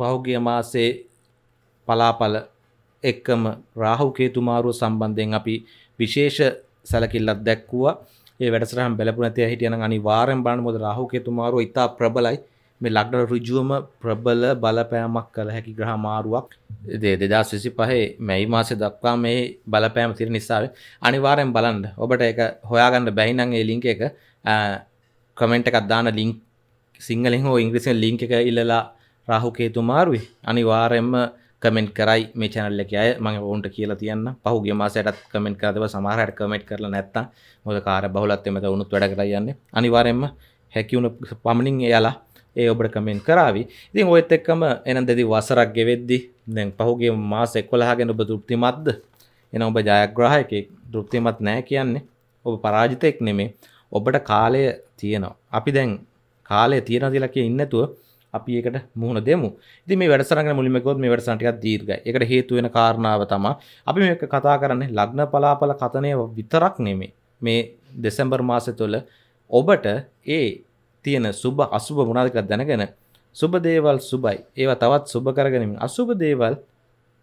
පහුගිය මාසේ පලාපල එක්කම රාහු කේතු මාරුව සම්බන්ධයෙන් අපි විශේෂ සැලකිල්ලක් දැක්කුවා. ඒ වැඩසටහන් බැලපු නැති අය හිටියනම් අනිවාර්යෙන් බලන්න මොකද රාහු කේතු මාරුව ඉතා ප්‍රබලයි. මේ ලග්න ඍජුවම ප්‍රබල බලපෑමක් කළ හැකි ග්‍රහ මාරුවක්. ඒ 2025 මැයි මාසේ දක්වා මේ බලපෑම තියෙන නිසා අනිවාර්යෙන් බලන්න. ඔබට ඒක හොයාගන්න බැරි නම් ඒ link එක කමෙන්ට් එකක් දාන link සිංහලෙන් හෝ ඉංග්‍රීසියෙන් link එක ඉල්ලලා රාහුකේතු මාරුයි අනිවාරෙන්ම කමෙන්ට් කරයි මේ චැනල්ල එක අය මගේ ඔවුන්ට කියලා තියන්න පහුගේ මාසයටත් කමෙන්ට් කරදව සමහරයට කමෙන්ට් කරලා නැත්තම් මොකද කාර්ය බහුලත්වයෙන් මත උනුත් වැඩ කරලා යන්නේ අනිවාර්යයෙන්ම හැකි වුණ පමණින් එයාලා ඒ ඔබට කමෙන්ට් කරાવી. ඉතින් ඔයත් එක්කම එනන් දෙදි වසරක් ගෙවෙද්දි දැන් පහුගේ මාස 11 ගැන ඔබ තෘප්තිමත්ද? එහෙනම් ඔබ ජයග්‍රාහකෙක් තෘප්තිමත් නැහැ කියන්නේ ඔබ පරාජිතෙක් නෙමෙයි. ඔබට කාලය තියෙනවා. අපි දැන් කාලය තියෙනවා කියලා කිය ඉන්නේ නැතුව අපි ඒකට මුහුණ දෙමු. ඉතින් මේ වැඩසටහන මුලින්ම කිව්වොත් මේ වැඩසටහන ටිකක් දීර්ඝයි. ඒකට හේතු වෙන කාරණාව තමයි අපි මේක කතා කරන්නේ ලග්න පලාපල කතනය විතරක් නෙමෙයි. මේ දෙසැම්බර් මාසය තුළ ඔබට ඒ තියෙන සුබ අසුබ මොනවාද කියලා දැනගෙන සුබ දේවල් සුබයි. ඒවා තවත් සුබ කරගනිමින් අසුබ දේවල්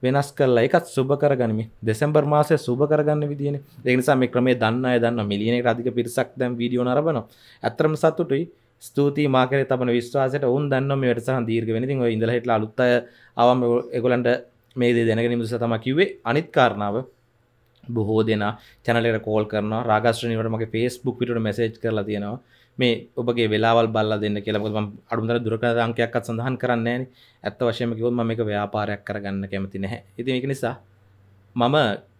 වෙනස් කරලා ඒකත් සුබ කරගනිමින් දෙසැම්බර් මාසයේ සුබ කරගන්න විදියනේ. ඒ නිසා මේ ක්‍රමයේ දන්න අය දන්න මිලියනයකට අධික පිරිසක් දැන් වීඩියෝ නරඹනවා. ඇත්තම සතුටුයි. ස්තුතියි මාකර තම විශ්වාසයට ඔවන් දන්න මේ වැටසහ දීර්ග වෙනති ඉඳල හිට අලුත්ත අවම එකොලන්ට මේ දේ දැනගෙන නිමුස තම කිවේ අනිත් කාරණාව බොහෝ දෙෙන චැනලෙට කෝල් කරන රාගශ්‍රනීවට මගේ ෆෙස්බුක් විට මැසේජ් කරලා තියෙනවා මේ ඔබගේ වෙලාවල් බල්ල දෙන්න කියලකොම අඩුදර දුරකරංකයක්ත් සඳහන් කරන්නේ ඇත්ත වශයම කිවොත් ම එක ව්‍යාපාරයක් කරගන්න කැමති නැහැ ඉති එක නිසා මම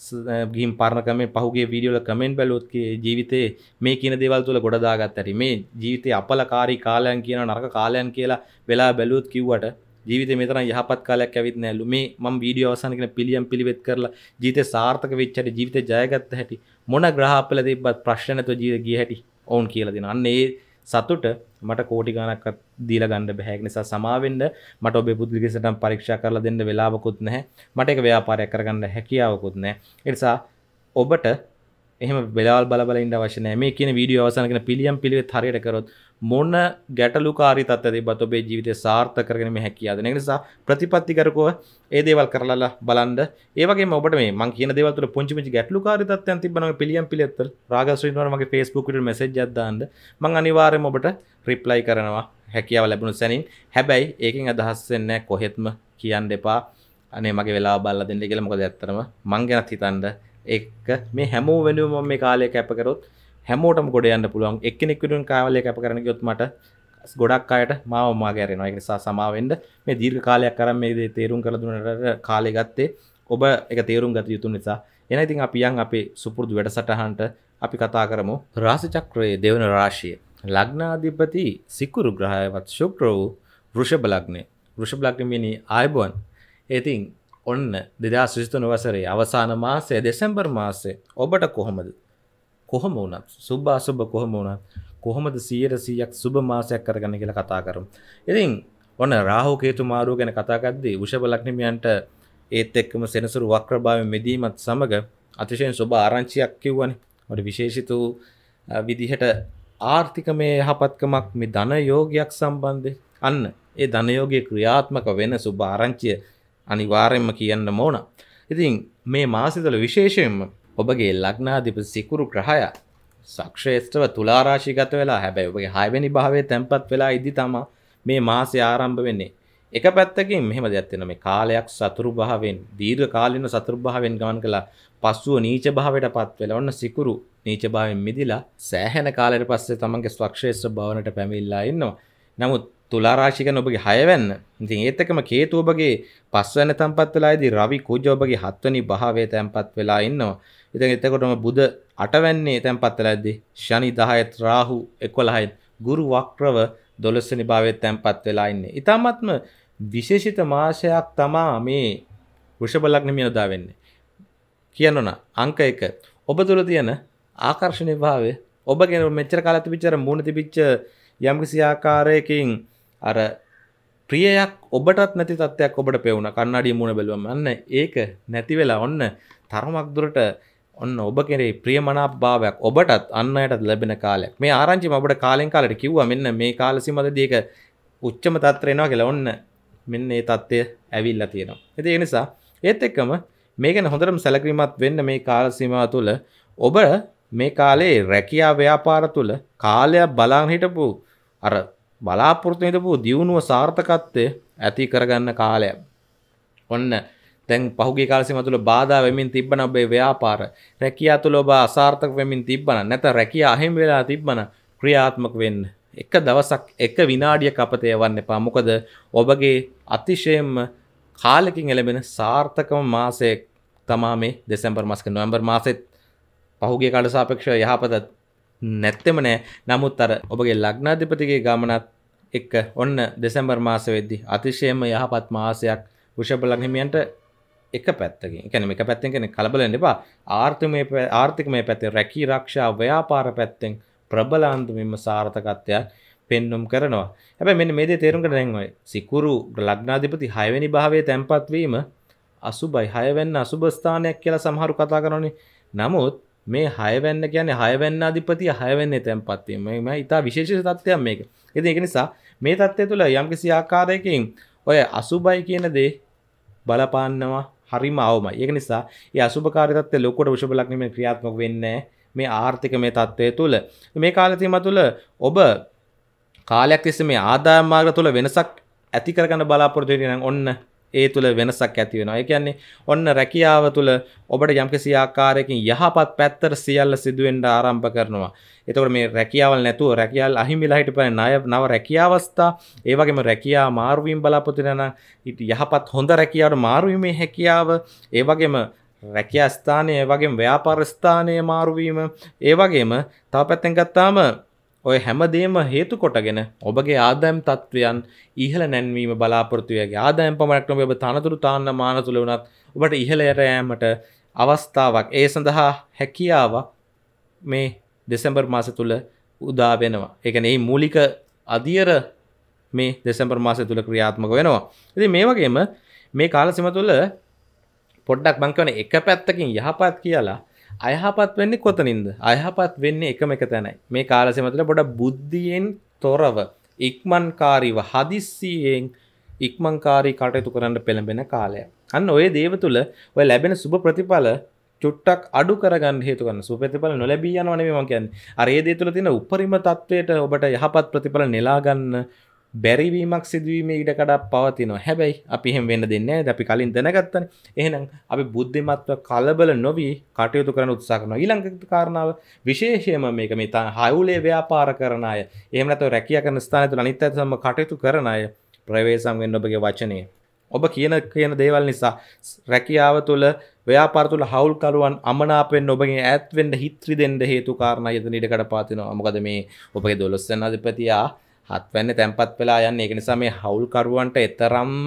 ගිම් පරණ කමෙන් පහුගේ වීඩියෝල කමෙන්ට් බැලොත්ගේ ජීවිතේ මේ කියන දේවල් තුළ ගොඩදාගත් ඇරි මේ ජීවිතය අපලකාරී කාලයන් කියන නරක කාලයන් කියලා වෙලා බැලුවොත් කිව්වට ජීවිත මෙතන යහපත් කාලයක් ඇවිත් නෑලු මේ මම වීඩියෝ අවසන් කරන පිළියම් පිළිවෙත් කරලා ජීවිතේ සාර්ථක වෙච්ච හැටි ජීවිතේ ජයගත්ත හැටි මොන ග්‍රහ අපල තිබ්බත් ප්‍රශ්න නැතුව ජීවිත ගිය හැටි ඔවුන් කියලා දෙනවා. අන්න ඒ සතුට මට කෝටි ගණක්වත් දීලා ගන්න බැහැ නිසා සමාවෙන්න මට ඔබේ පුද්ගලිකසට පරීක්ෂා කරලා දෙන්න වෙලාවකුත් නැහැ මට ඒක ව්‍යාපාරයක් කරගන්න හැකියාවකුත් නැහැ ඒ නිසා ඔබට එහම බෙලාල් බලබලන්න වශනය මේ කියන වීඩිය අවසනක පිළියම් පිළිවෙත් හරියට කරොත් මොන ගැටලුකාරි තත්ත තිබත් ඔබේ ජීවිතය සාර්ථ කරගෙන මේ හැකියාද නිසා ප්‍රතිපත්තිකරකව ඒ දේවල් කරලා බලන්න ඒවගේ ඔබට මේ මං කියන දේවල්ට පුංචිමිචි ගැටලුකාරි තත්ත්වයන් තිබෙනවා පිළියම් පිළියත්තර රාගස් විනෝර මගේ Facebook වලට මැසේජ් එකක් දාන්න මං අනිවාර්යයෙන්ම ඔබට රිප්ලයි කරනවා හැකියාව ලැබුණු සැනින් හැබැයි ඒකෙන් අදහස් වෙන්නේ කොහෙත්ම කියන්න එපා අනේ මගේ වෙලා බලලා දෙන්න කියලා මොකද ඇත්තටම මං ගැනත් හිතන්න එක මේ හැමෝ වෙනුවම මේ කාලය කැප කරොත් හැමෝටම ගොඩ යන්න පුළුවන් එක්කෙනෙක් විරුන් කාලය කැප කරන ගියොත් මට ගොඩක් අයට මාව මාගේ හරිනවා ඒ නිසා සමාවෙන්න මේ දීර්ඝ කාලයක් අරන් මේ දේ තේරුම් කරලා දුන්නට කාලය ගත්තේ ඔබ ඒක තේරුම් ගත යුතු නිසා එහෙනම් ඉතින් අපි යන් අපේ සුපුරුදු වැඩසටහනට අපි කතා කරමු රාශි චක්‍රයේ දෙවන රාශිය ලග්නාධිපති සිකුරු ග්‍රහයවත් ශුක්‍ර වූ වෘෂභ ලග්නේ වෘෂභ ලග්නෙමිනි ආයබෝන් ඉතින් ඔන්න දෙදා සිිස්තුන වසරේ අවසාන මාසය දෙසැම්බර් මාසේ ඔබට කොහොමද කොහොම වුණත් සුබ අසුබ කොහොම වුණත් කොහොමද 100%ක් සුබ මාසයක් කරගන්න කියලා කතා කරමු. ඉතින් ඔන්න රාහු කේතු මාරුව ගැන කතා කරද්දී වෘෂභ ලග්නමියන්ට ඒත් එක්කම සෙනසුරු වක්‍රභාවය මෙදීමත් සමග අතිශයින් සුබ ආරංචියක් කිව්වනේ. ඔබට විශේෂිත විදිහට ආර්ථිකමය යහපත්කමක් මේ ධන යෝගයක් සම්බන්ධයෙන් අන්න ඒ ධන යෝගයේ ක්‍රියාත්මක වෙන සුබ ආරංචිය අනිවාර්යයෙන්ම කියන්න ඕන. ඉතින් මේ මාසෙ තුළ විශේෂයෙන්ම ඔබගේ ලග්නාධිප සිකුරු ග්‍රහය සක්ෂේෂ්ඨව තුලාරාශිගත වෙලා හැබැයි ඔබගේ හයවැනි භාවය තැන්පත් වෙලා ඉදි තමා මේ මාසය ආරම්භ වෙන්නේ එක පැත්තකින් මෙහෙම දෙයක් වෙනවා මේ කාලයක් සතුරු භාවයෙන් දීර්ඝ කාලින සතුරු භාවයෙන් ගමන් කළා පස්සුව නීච භාවයටපත් වෙලා ඔන්න සිකුරු නීච භාවයෙන් මිදිලා සෑහෙන කාලයකට පස්සේ තමන්ගේ ස්වක්ෂේෂ්ඨ භාවනට පැමිණලා ඉන්නවා නමුත් තුලාරාශිකන ඔබගේ හයවැන්න ඉතින් ඒත්තකම කේතු ඔබගේ පස්වැන්න තැන්පත් වෙලායේදී රවි කුජ ඔබගේ හත්වනි භාවයේ තැන්පත් වෙලා ඉන්නවා ඉතින් එතකොටම බුද අටවැන්නේ තැන්පත් වෙලාදී ශනි 10ත් රාහු 11ත් ගුරු වක්‍රව 12 වෙනි භාවයේ තැන්පත් වෙලා ඉන්නේ ඊටාත්ම විශේෂිත මාසයක් තමා මේ වෘෂභ ලග්න මියදා වෙන්නේ කියනවා අංක 1 ඔබ තුල තියෙන ආකර්ෂණීය භාවය ඔබ ගැන මෙච්චර කාලයක් තිබිච්ච අර මූණ තිබිච්ච යම්කිසි ආකාරයකින් අර ප්‍රියයක් ඔබටත් නැති තත්ත්වයක් ඔබට පෙවුණ කන්නඩිය මුණ බැලුවම අන්න ඒක නැති වෙලා ඔන්න තරමක් දුරට ඔන්න ඔබ කෙරේ ප්‍රියමනාප භාවයක් ඔබටත් අන්න අයටත් ලැබෙන කාලයක් මේ ආරංචිම අපිට කාලෙන් කාලට කිව්වා මෙන්න මේ කාල සීමාවේදී ඒක උච්චම තත්ත්වය වෙනවා කියලා ඔන්න මෙන්න මේ தත්ත්වය ඇවිල්ලා තියෙනවා. ඉතින් ඒ නිසා ඒත් එක්කම මේ ගැන හොඳටම සැලකිලිමත් වෙන්න මේ කාල සීමාව තුළ ඔබ මේ කාලේ රැකියා ව්‍යාපාර තුළ කාලයක් බලාගෙන හිටපු අර බලාපොරොත්තු හිටපු දියුණුව සාර්ථකත්වය ඇති කරගන්න කාලය. ඔන්න දැන් පහුගේ කාලසීම තුළ බාධා වෙමින් තිබ්බන ඔබේ ව්‍යාපාර රැකියාව තුළ ඔබ අසාර්ථක වෙමින් තිබ්බන නැත රැකියාව අහිමි වෙලා තිබ්බන ක්‍රියාත්මක වෙන්න එක දවසක් එක විනාඩියක් අපතේ යවන්න එපා මොකද ඔබගේ අතිශයම කාලෙකින් එළඹෙන සාර්ථකම මාසය තමා මේ දෙසැම්බර් මාසක නොවැම්බර් මාසෙත් පහුගේ කාලට සාපේක්ෂව යහපත නැත්තෙම නෑ නමුත් අර ඔබගේ ලග්නාධිපතිගේ ගමනත් එක්ක ඔන්න දෙසැම්බර් මාස වෙද්දි අතිශයම යහපත් මාසයක් වෘෂභ හිමියන්ට එක පැත්තකින්. ඒ කියන්නේ මේක පැත්තෙන් කියන්නේ කලබල වෙන්න එපා. ආර්ථිකමය ආර්ථිකමය පැත්තේ රැකී ආරක්ෂා ව්‍යාපාර පැත්තෙන් ප්‍රබල අන්දමින්ම සාර්ථකත්වයක් පෙන්눔 කරනවා. හැබැයි මෙන්න මේ දේ තේරුම් ගන්න දැන් ඔය සිකුරු ලග්නාධිපති 6 වෙනි භාවයේ තැන්පත් වීම අසුබයි 6 වෙන්න අසුබ ස්ථානයක් කියලා සමහරු කතා කරනවානේ. නමුත් මේ හයවැන්න කියන්නේ හයවැන්න අධිපතිය හයවැන්නේ තැන්පත් වීම. මේ ඉතා විශේෂ තත්ත්වයක් මේක. ඉතින් ඒක නිසා මේ தත්ත්වය තුළ යම්කිසි ආකාරයකින් ඔය අසුබයි කියන දේ බලපාන්නවා හරිම අවමයි. ඒක නිසා ඒ අසුබකාරී தත්ත්වය ලොකුවට විශබ ලක්ෂණය ක්‍රියාත්මක වෙන්නේ මේ ආර්ථික මේ தත්ත්වය තුළ. මේ කාලය තීම තුළ ඔබ කාලයක් තිස්සේ මේ ආදායම් මාර්ග තුළ වෙනසක් ඇති කරගන්න බලාපොරොත්තු වෙනවා නම් ඔන්න ඒ තුළ වෙනසක් ඇති වෙනවා. ඒ කියන්නේ ඔන්න රැකියාව තුළ ඔබට යම්කිසි ආකාරයකින් යහපත් පැත්තට සියල්ල සිදුවෙන්න ආරම්භ කරනවා. එතකොට මේ රැකියාවල් නැතුව රැකියාල් අහිමිලා හිටපෙන ණය නව රැකියාවස්ථා, ඒ වගේම රැකියා මාරුවීම් බලාපොරොත්තු වෙන යහපත් හොඳ රැකියාවට මාරුවීමේ හැකියාව, ඒ වගේම රැකියා ස්ථානය, ඒ වගේම ව්‍යාපාර ස්ථානය මාරුවීම, ඒ වගේම තව පැත්තෙන් ගත්තාම ඔය හැමදේම හේතු කොටගෙන ඔබගේ ආදායම් තත්ත්වයන් ඉහළ නැන්වීම බලාපොරතුවයගේ ආදායම් පමණක්න ඔබ තනතුරු තාන්න මාන තුළ වුණත් ඔබට ඉහළයට යෑමට අවස්ථාවක් ඒ සඳහා හැකියාවක් මේ දෙසැම්බර් මාස තුළ උදා වෙනවා එකන ඒ මූලික අධියර මේ දෙසැම්බර් මාස තුළ ක්‍රියාත්මක වෙනවා ඇති මේ වගේම මේ කාලසිම තුළ පොඩ්ඩක් බංකවන එක පැත්තකින් යහපත් කියලා අයහපත් වෙන්නේ කොතනින්ද අයහපත් වෙන්නේ එකම එක තැනයි මේ කාලසෙමතුල බොඩ බුද්ධියෙන් තොරව ඉක්මන්කාරීව හදිස්සියෙන් ඉක්මංකාරී කටයුතු කරන්න පෙළඹෙන කාලය. අන්න ඔය දේව තුළ ඔය ලැබෙන සුභ ප්‍රතිඵල චුට්ටක් අඩු කරගන්න හේතු කරන සුපතිඵල නොලැබී යනවා නෙමෙයි මම කියන්නේ. අර ඒ දේ තුළ තියෙන උපරිම தത്വයට ඔබට යහපත් ප්‍රතිඵල නෙලා ගන්න බැරිවීමක් සිදුවීම ඉඩ කඩක් පවතිනවා හැබැයි අපි එහෙම වෙන්න දෙන්නේ අපි කලින් දැනගත්තන එහෙනම් අපි බුද්ධිමත්ව කලබල නොවී කටයුතු කරන උත්සා කරනවා ඊළඟ කාරණාව විශේෂයෙන්ම මේක මේ හයුලේ ව්‍යාපාර කරන අය එහෙම නැත්නම් රැකියා කරන ස්ථාන තුළ අනිත් අයත් සමග කටයුතු කරන අය ප්‍රවේශම් වෙන්න ඔබගේ වචනේ ඔබ කියන කියන දේවල් නිසා රැකියාව තුළ ව්‍යාපාර තුළ හවුල්කරුවන් අමනාපෙන් ඔබගේ ඈත්වෙන්ට හිත්‍රි දෙන්න හේතු කාරණ යතන ඉඩකට පාතිනවා මොකද මේ ඔබගේ දොළොස්සන් අධිපතියා හත්වැන්න තැන්පත් වෙලා යන්න ඒක නිසා මේ හවුල්කරුවන්ට එතරම්ම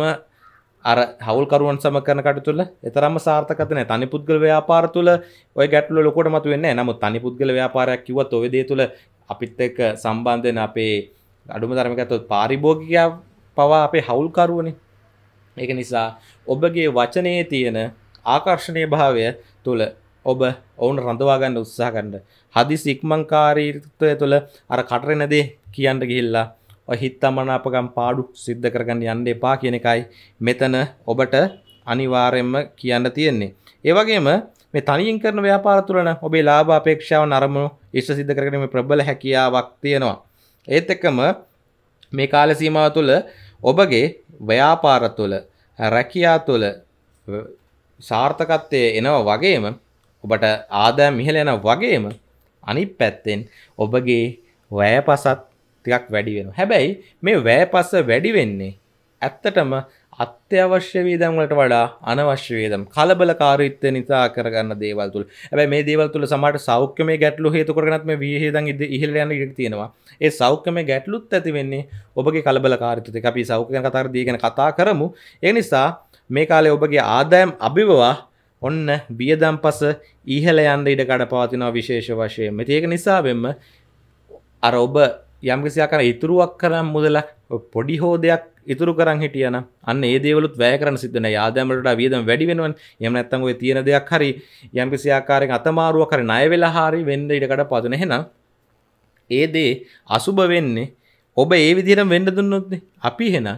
අර හවුල්කරුවන් සම කරන කට තුළ එතරම්ම සාර්ථකතන තනි පුද්ගල ව්‍යාපාර තුළ ඔය ගැටලු ලොකොට මතු වෙන්න නමුත් තනි පුද්ගල ව්‍යාපාරයක් කිවත් ඔයදේ තුළ අපිත් එක්ක සම්බන්ධන අපේ අඩුම ධර්මකතොත් පාරිභෝගිකයා පවා අපේ හවුල්කරුවනේ ඒක නිසා ඔබගේ වචනයේ තියෙන ආකර්ෂණය භාවය තුළ ඔබ ඔවුන් රඳවාගන්න උත්සාහ කරන්න හදි සික්මංකාරීර්තය තුළ අර කටරෙනදේ කියන්න ගිහිල්ලා හිත් අමනාපකම් පාඩු සිද්ධ කරගන්න යන්න එපා කියන එකයි මෙතන ඔබට අනිවාරයෙන්ම කියන්න තියෙන්නේ ඒවගේම මේ තනියෙන් කරන ව්‍යාපාර තුළන ඔබේ ලාභ අපේක්ෂාව නරමුණු ඉෂ්ට සිද්ධ කරගෙන මේ ප්‍රබල හැකියාවක් තියෙනවා ඒත් එකම මේ කාල සීමාව තුළ ඔබගේ ව්‍යාපාර තුළ රැකියා තුළ සාර්ථකත්වය එනවා වගේම ඔබට ආදෑ මිහල යන වගේම අනි පැත්තෙන් ඔබගේ වැය පසත් තියක් වැඩි වෙන හැබැයි මේ වැය පස වැඩි වෙන්නේ ඇත්තටම අත්‍යවශ්‍ය වීදම්වලට වඩා අනවශ්‍ය වේදම් කලබලකාරීත්වය නිසා කරගන්න දේවල් තුල. හැබැයි මේ දේවල් තුල සමහරට සෞඛ්‍යමය ගැටලු හේතු කරගෙනත් මේ විහිදම් ඉහළ යන ඉඩ තියෙනවා. ඒ සෞඛ්‍යමය ගැටලුත් ඇති වෙන්නේ ඔබගේ කලබලකාරීත්වයත් එක්ක. අපි සෞඛ්‍ය ගැන කතා කරදී ගැන කතා කරමු. ඒ නිසා මේ කාලේ ඔබගේ ආදායම් අභිවවා ඔන්න බියදම් පස ඊහල යන්න ඉඩකඩ පවතිනවා විශේෂ වශයෙන් මෙතියක නිසාවෙන්ම අර ඔබ යම්කිසියාකර ඉතුරුවක් කරම් මුදලක් පොඩි හෝ දෙයක් ඉතුරු කරන් හිටියන අන්න ඒදවලුත් වැෑකරන සිදන යාදමට වියදම් වැඩිවෙනුවන් යම නැත්තන් ඔය තියෙන දෙයක් හරි යම්කිසියාකාරෙන් අතමාරුව කර නයවෙලා හාරි වෙන්ඩ ඉඩකට පදන හෙනම් ඒදේ අසුභ වෙන්නේ ඔබ ඒ විදිරම් වෙන්ඩ දුන්නොත්න්නේ අපි හෙන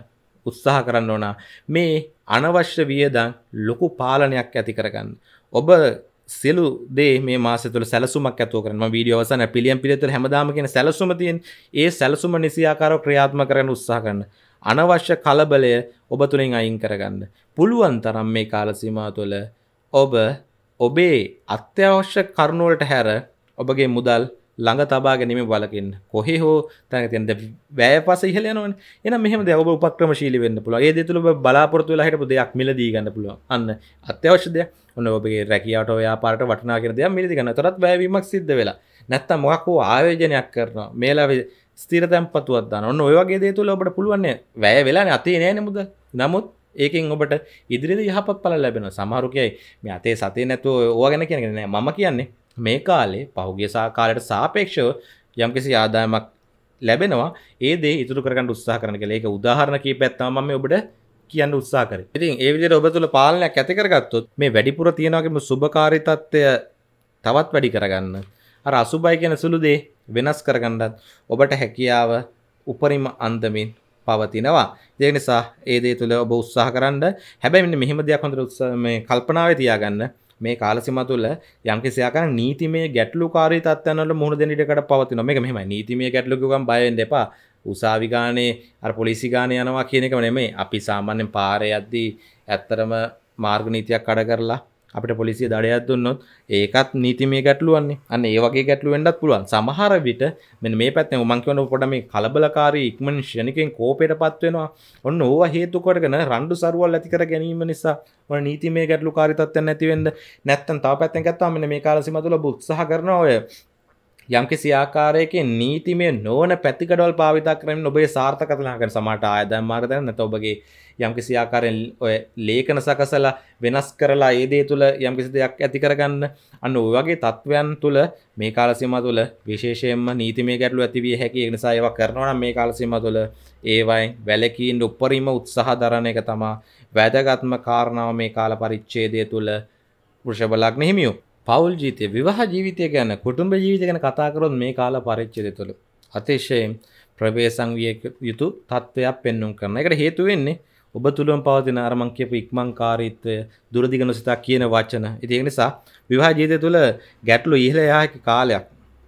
උත්සාහ කරන්න ඕනා මේ අනවශ්‍ය වියදන් ලොකු පාලනයක් ඇති කරගන්න. ඔබ සියලු දේ මේ මාස තුළ සැලසුමක් ඇතුව කරන වීඩියෝවසන පිළියම් පිළිතුර හැමදාම කියන සැලසුම තියෙන ඒ සැලසුම නිසියාකාරව ක්‍රියාත්මක කරන්න උත්සාහ කරන්න. අනවශ්‍ය කලබලය ඔබ තුළින් අයින් කරගන්න. පුළුවන් තරම් මේ කාල සීමාව තුළ ඔබ ඔබේ අත්‍යවශ්‍ය කරුණුවලට හැර ඔබගේ මුදල් ළඟ තබා ගැනීම බලකින් කොහෙ හෝ තැන තියන්ද වැෑ පස හලන එන මෙහම දව උපක්‍රමශීලි වෙන්න පුළ ඒ තුළ බලාපොරතු ලහිට දෙයක් මිල දී ගන්න පුළුව අන්න අත්‍යවශ්‍යදය ඔන්න ඔබගේ රැකියාට යාපාට වටනාගෙන දෙයක් මිලි ගන්න තරත් බැවීමක් සිද්ධ වෙලා නැත්තම් මොකක්කෝ ආයෝජනයක් කරනවා මේලාවේ ස්තීර තැම්පතුවත් දන්න ඔන්න ඔයගේ දේ තුළ ඔබට පුළුවන්නේ වැෑ වෙලා අතේ නෑන මුද නමුත් ඒකෙන් ඔබට ඉදිරිදි යහපත් පල ලැබෙන සමහරුකයයි මේ අතේ සතේ නැතුව ඕ ගැන කියගෙන මම කියන්නේ මේ කාලේ පහුගේ සාකාලයට සාපේක්ෂව යම්කිසි ආදායමක් ලැබෙනවා ඒ දේ ඉතුරු කරගන්න උත්සාහ කරන කියලා. ඒක උදාහරණ කීපයක් තමයි මම ඔබට කියන්න උත්සාහ කරේ. ඉතින් ඒ විදිහට ඔබ තුළ පාලනයක් ඇති කරගත්තොත් මේ වැඩිපුර තියෙනවාගේම සුබකාරීත්වය තවත් වැඩි කරගන්න. අර අසුබයි කියන සුළු දේ වෙනස් කරගන්නත් ඔබට හැකියාව උපරිම අන්දමින් පවතිනවා. ඒ නිසා ඒ දේ තුළ ඔබ උත්සාහ කරන්න. හැබැයි මෙන්න මෙහෙම දෙයක් හොඳට මේ කල්පනාවේ තියාගන්න. මේ කාලසිම තුළ යම්කිසියක නීතිමේ ගැටලු කාරී තත්වනට මුහුණ දෙනිටකට පවතින මේක මෙම නීතිමේ ගැටලුකම් බයෙන් දෙපා උසාවිගානේ අර පොලිසි ගාන යනවා කියන එක නෙමේ අපි සාමාන්‍යෙන් පාරය අද්දී ඇත්තරම මාර්ග නීතියක් කඩ කරලා අපිට පොලිසිය දඩයක් දුන්නොත් ඒකත් නීතිමය ගැටලුවන්නේ අන්න ඒ වගේ ගැටලු වෙන්නත් පුළුවන් සමහර විට මෙන්න මේ පැත්තෙන් මං කියවන පොඩ මේ කලබලකාරී ඉක්මන් ෂණිකෙන් කෝපයටපත් වෙනවා ඔන්න ඕව හේතු කොටගෙන රණ්ඩු සරුවල් ඇති කර ගැනීම නිසා ඔන්න නීතිමය ගැටලු කාරීත්වයක් නැති වෙන්න නැත්තම් තව පැත්තෙන් ගත්තාම මෙන්න මේ කාලසීමාව තුළ උත්සාහ කරන ඔය යම්කිසි ආකාරයකින් නීතිමය නොවන පැතිකඩවල් භාවිතා කරමින් ඔබේ සාර්ථකතා කරන සමහරට ආයතන මාර්ග දැන නැත්නම් ඔබගේ යම්කිසි ආකාරයෙන් ඔය ලේඛන සකසලා වෙනස් කරලා ඒ දේ තුල යම්කිසි දෙයක් ඇති කරගන්න අන්න ඔය වගේ තත්වයන් තුල මේ කාල සීමාව තුල විශේෂයෙන්ම නීතිමය ගැටලු ඇති විය හැකි ඒ නිසා ඒවා කරනවා නම් මේ කාල සීමාව තුල ඒවයින් වැළකීන්න උපරිම උත්සාහ දරන එක තමයි වැදගත්ම කාරණාව මේ කාල පරිච්ඡේදය තුල වෘෂභ ලග්න හිමියෝ පවුල් ජීතය විවාහ ජීවිතය ගැන කුටුම්ඹ ජීවිත ගැන කතාකරොත් මේ කාල පරිච්චරය තුළ අතිශයෙන් ප්‍රවේසං විය යුතු තත්ත්වයක් පෙන්නුම් කරන එකට හේතු වෙන්නේ ඔබ තුළුවන් පවතින අරමං කියපු ඉක්මං කාරීත්වය දුරදිගන සිතා කියන වචන ඉතිඒ නිසා විවාහ ජීතය තුළ ගැටලු ඉහළ යාහකි කාලයක්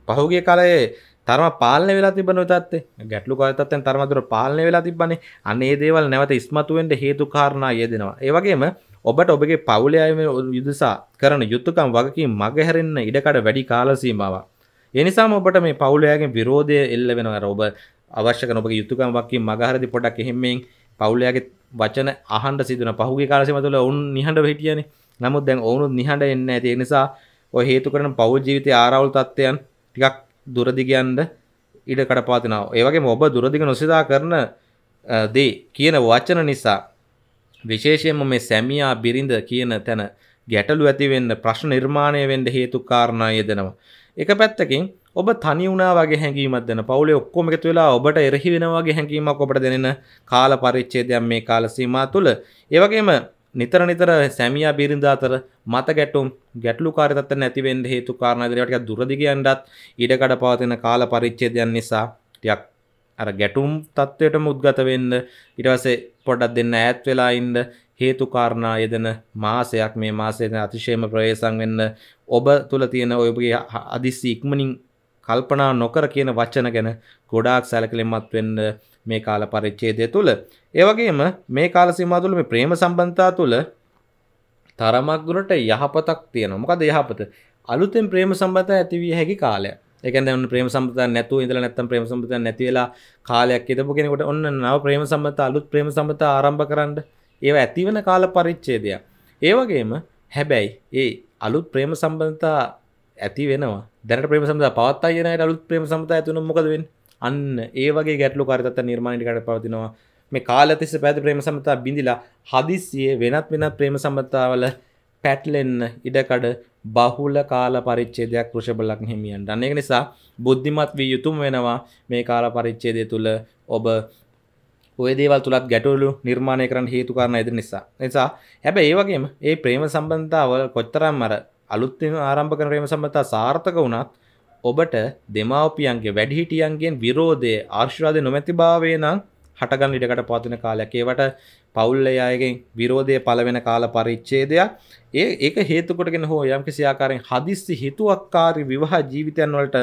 පහුගේ කාලයේ තරම පාලන වෙලා තිබන තත්ේ ගැටලු කාතත්තෙන් තරමතුර පාලන වෙලා තිබන්නේ අනේ දේවල් නැවත ඉස්මතුවෙන්ට හේතු කාරණා යෙදෙනවා ඒවගේම ඔබට ඔබගේ පවුලේ අය යුදසා කරන යුතුයකම් වගකීම් මගහැරෙන්න ඉඩකඩ වැඩි කාල සීමාවක්. ඒ නිසාම ඔබට මේ පවුලයාගෙන් විරෝධය එල්ල වෙනවා. අර ඔබ අවශ්‍ය කරන ඔබගේ යුතුයකම් වගකීම් මගහැරදී පොඩක් එහෙම මේ පවුලයාගේ වචන අහන්න සිදුන පහුගේ කාල සීමාව තුළ ඔවුන් නිහඬව හිටියනේ. නමුත් දැන් ඔවුනුත් නිහඬ එන්නේ නැති. ඒ නිසා ඔය හේතු කරන පවුල් ජීවිතයේ ආරවුල් තත්ත්වයන් ටිකක් දුරදිගයන්ද ඉඩ කඩපාතිනාව. ඒ වගේම ඔබ දුරදිග නොසිතා කරන දේ කියන වචන නිසා විශේෂයෙන්ම මේ සැමියා බිරිඳ කියන තැන ගැටලු ඇතිවෙන්න ප්‍රශ්න නිර්මාණය වෙන්න හේතු කාරණා යෙදෙනවා. එක පැත්තකින් ඔබ තනි වුණා වගේ හැඟීමක් දෙන පවුලේ ඔක්කොම එකතු වෙලා ඔබට එරෙහි වෙනවා වගේ හැඟීමක් ඔබට දැනෙන කාල පරිච්ඡේදයක් මේ කාල සීමා තුළ ඒ වගේම නිතර නිතර සැමියා බිරිඳ අතර මත ගැටුම් ගැටලුකාරී තත්ත්වයක් නැති වෙන්න හේතු කාරණා ඉදිරියට ටිකක් දුරදි කියනවත් ඊට කඩ පවතින කාල පරිච්ඡේදයන් නිසා ටිකක් අර ගැටුම් තත්ත්වයට මුද්ගත වෙන්න ඉටවසේ පොඩක් දෙන්න ඇත් වෙලා ඉන්න හේතුකාරණා යෙදෙන මාසයක් මේ මාසයෙන් අතිශයම ප්‍රවේසම් වෙන්න ඔබ තුල තියෙන ඔයගේ අදිස්සි ඉක්මනින් කල්පනා නොකර කියන වචන ගැන ගොඩාක් සැලකිලිමත් වෙන්න මේ කාල පරිච්ඡේදය තුල ඒ වගේම මේ කාල සීමාව තුල මේ ප්‍රේම සම්බන්ධතා තුල තරමක් දුරට යහපතක් තියෙනවා මොකද යහපත අලුතෙන් ප්‍රේම සම්බන්ධතා ඇතිවිය හැකි කාලයක් එකන ඔන්න ප්‍රේම සම්පත නැතු ඉඳල නැත්තම් ප්‍රේම සම්පත නැතිවෙලා කාලයක් එතපු කෙනෙකට ඔන්න නව ප්‍රේම සම්බත අලුත් ප්‍රේම සම්බත ආරම්භ කරන්න ඒව ඇතිවන කාල පරිච්චේදය. ඒවගේම හැබැයි ඒ අලුත් ප්‍රේම සම්බන්ධතා ඇති වෙනවා දැනට ප්‍රේම සම්බඳ පවත් අයනයට අලුත් ප්‍රේම සම්බත ඇතුන මොකදවෙන් අන්න ඒවගේ ගැටලු කාරතත් නිර්මාණිකට පවතිනවා මේ කාලතිස්ස පැති ප්‍රේම සමතා බිඳිලා හදිස්සියේ වෙනත් වෙනත් ප්‍රේම සම්බතාවල පැටලෙන්න ඉඩකඩ බහුල කාල පරිච්ඡේදයක් වෘෂභ ලග්න හිමියන්ට. අන්න ඒක නිසා බුද්ධිමත් විය යුතුම වෙනවා මේ කාල පරිච්ඡේදය තුල ඔබ ඔය දේවල් තුලත් ගැටලු නිර්මාණය කරන්න හේතු කාරණා ඉදිරි නිසා. නිසා හැබැයි ඒ වගේම මේ ප්‍රේම සම්බන්ධතාවල් කොතරම් අර අලුත්ම ආරම්භ කරන ප්‍රේම සම්බන්ධතා සාර්ථක වුණත් ඔබට දෙමාපියන්ගේ වැඩිහිටියන්ගෙන් විරෝධය ආශිර්වාද නොමැති භාවය නම් හටගන්න ඉඩකට පවතින කාලයක්. ඒවට පවුල්ල අයගෙන් විරෝධය පලවෙන කාල පරිච්චේදයක් ඒ ඒක හේතුකොටගෙන හෝ යම් කිසියාකාරෙන් හදිස්සි හිතුවක්කාරි විවාහ ජීවිතයන් වලට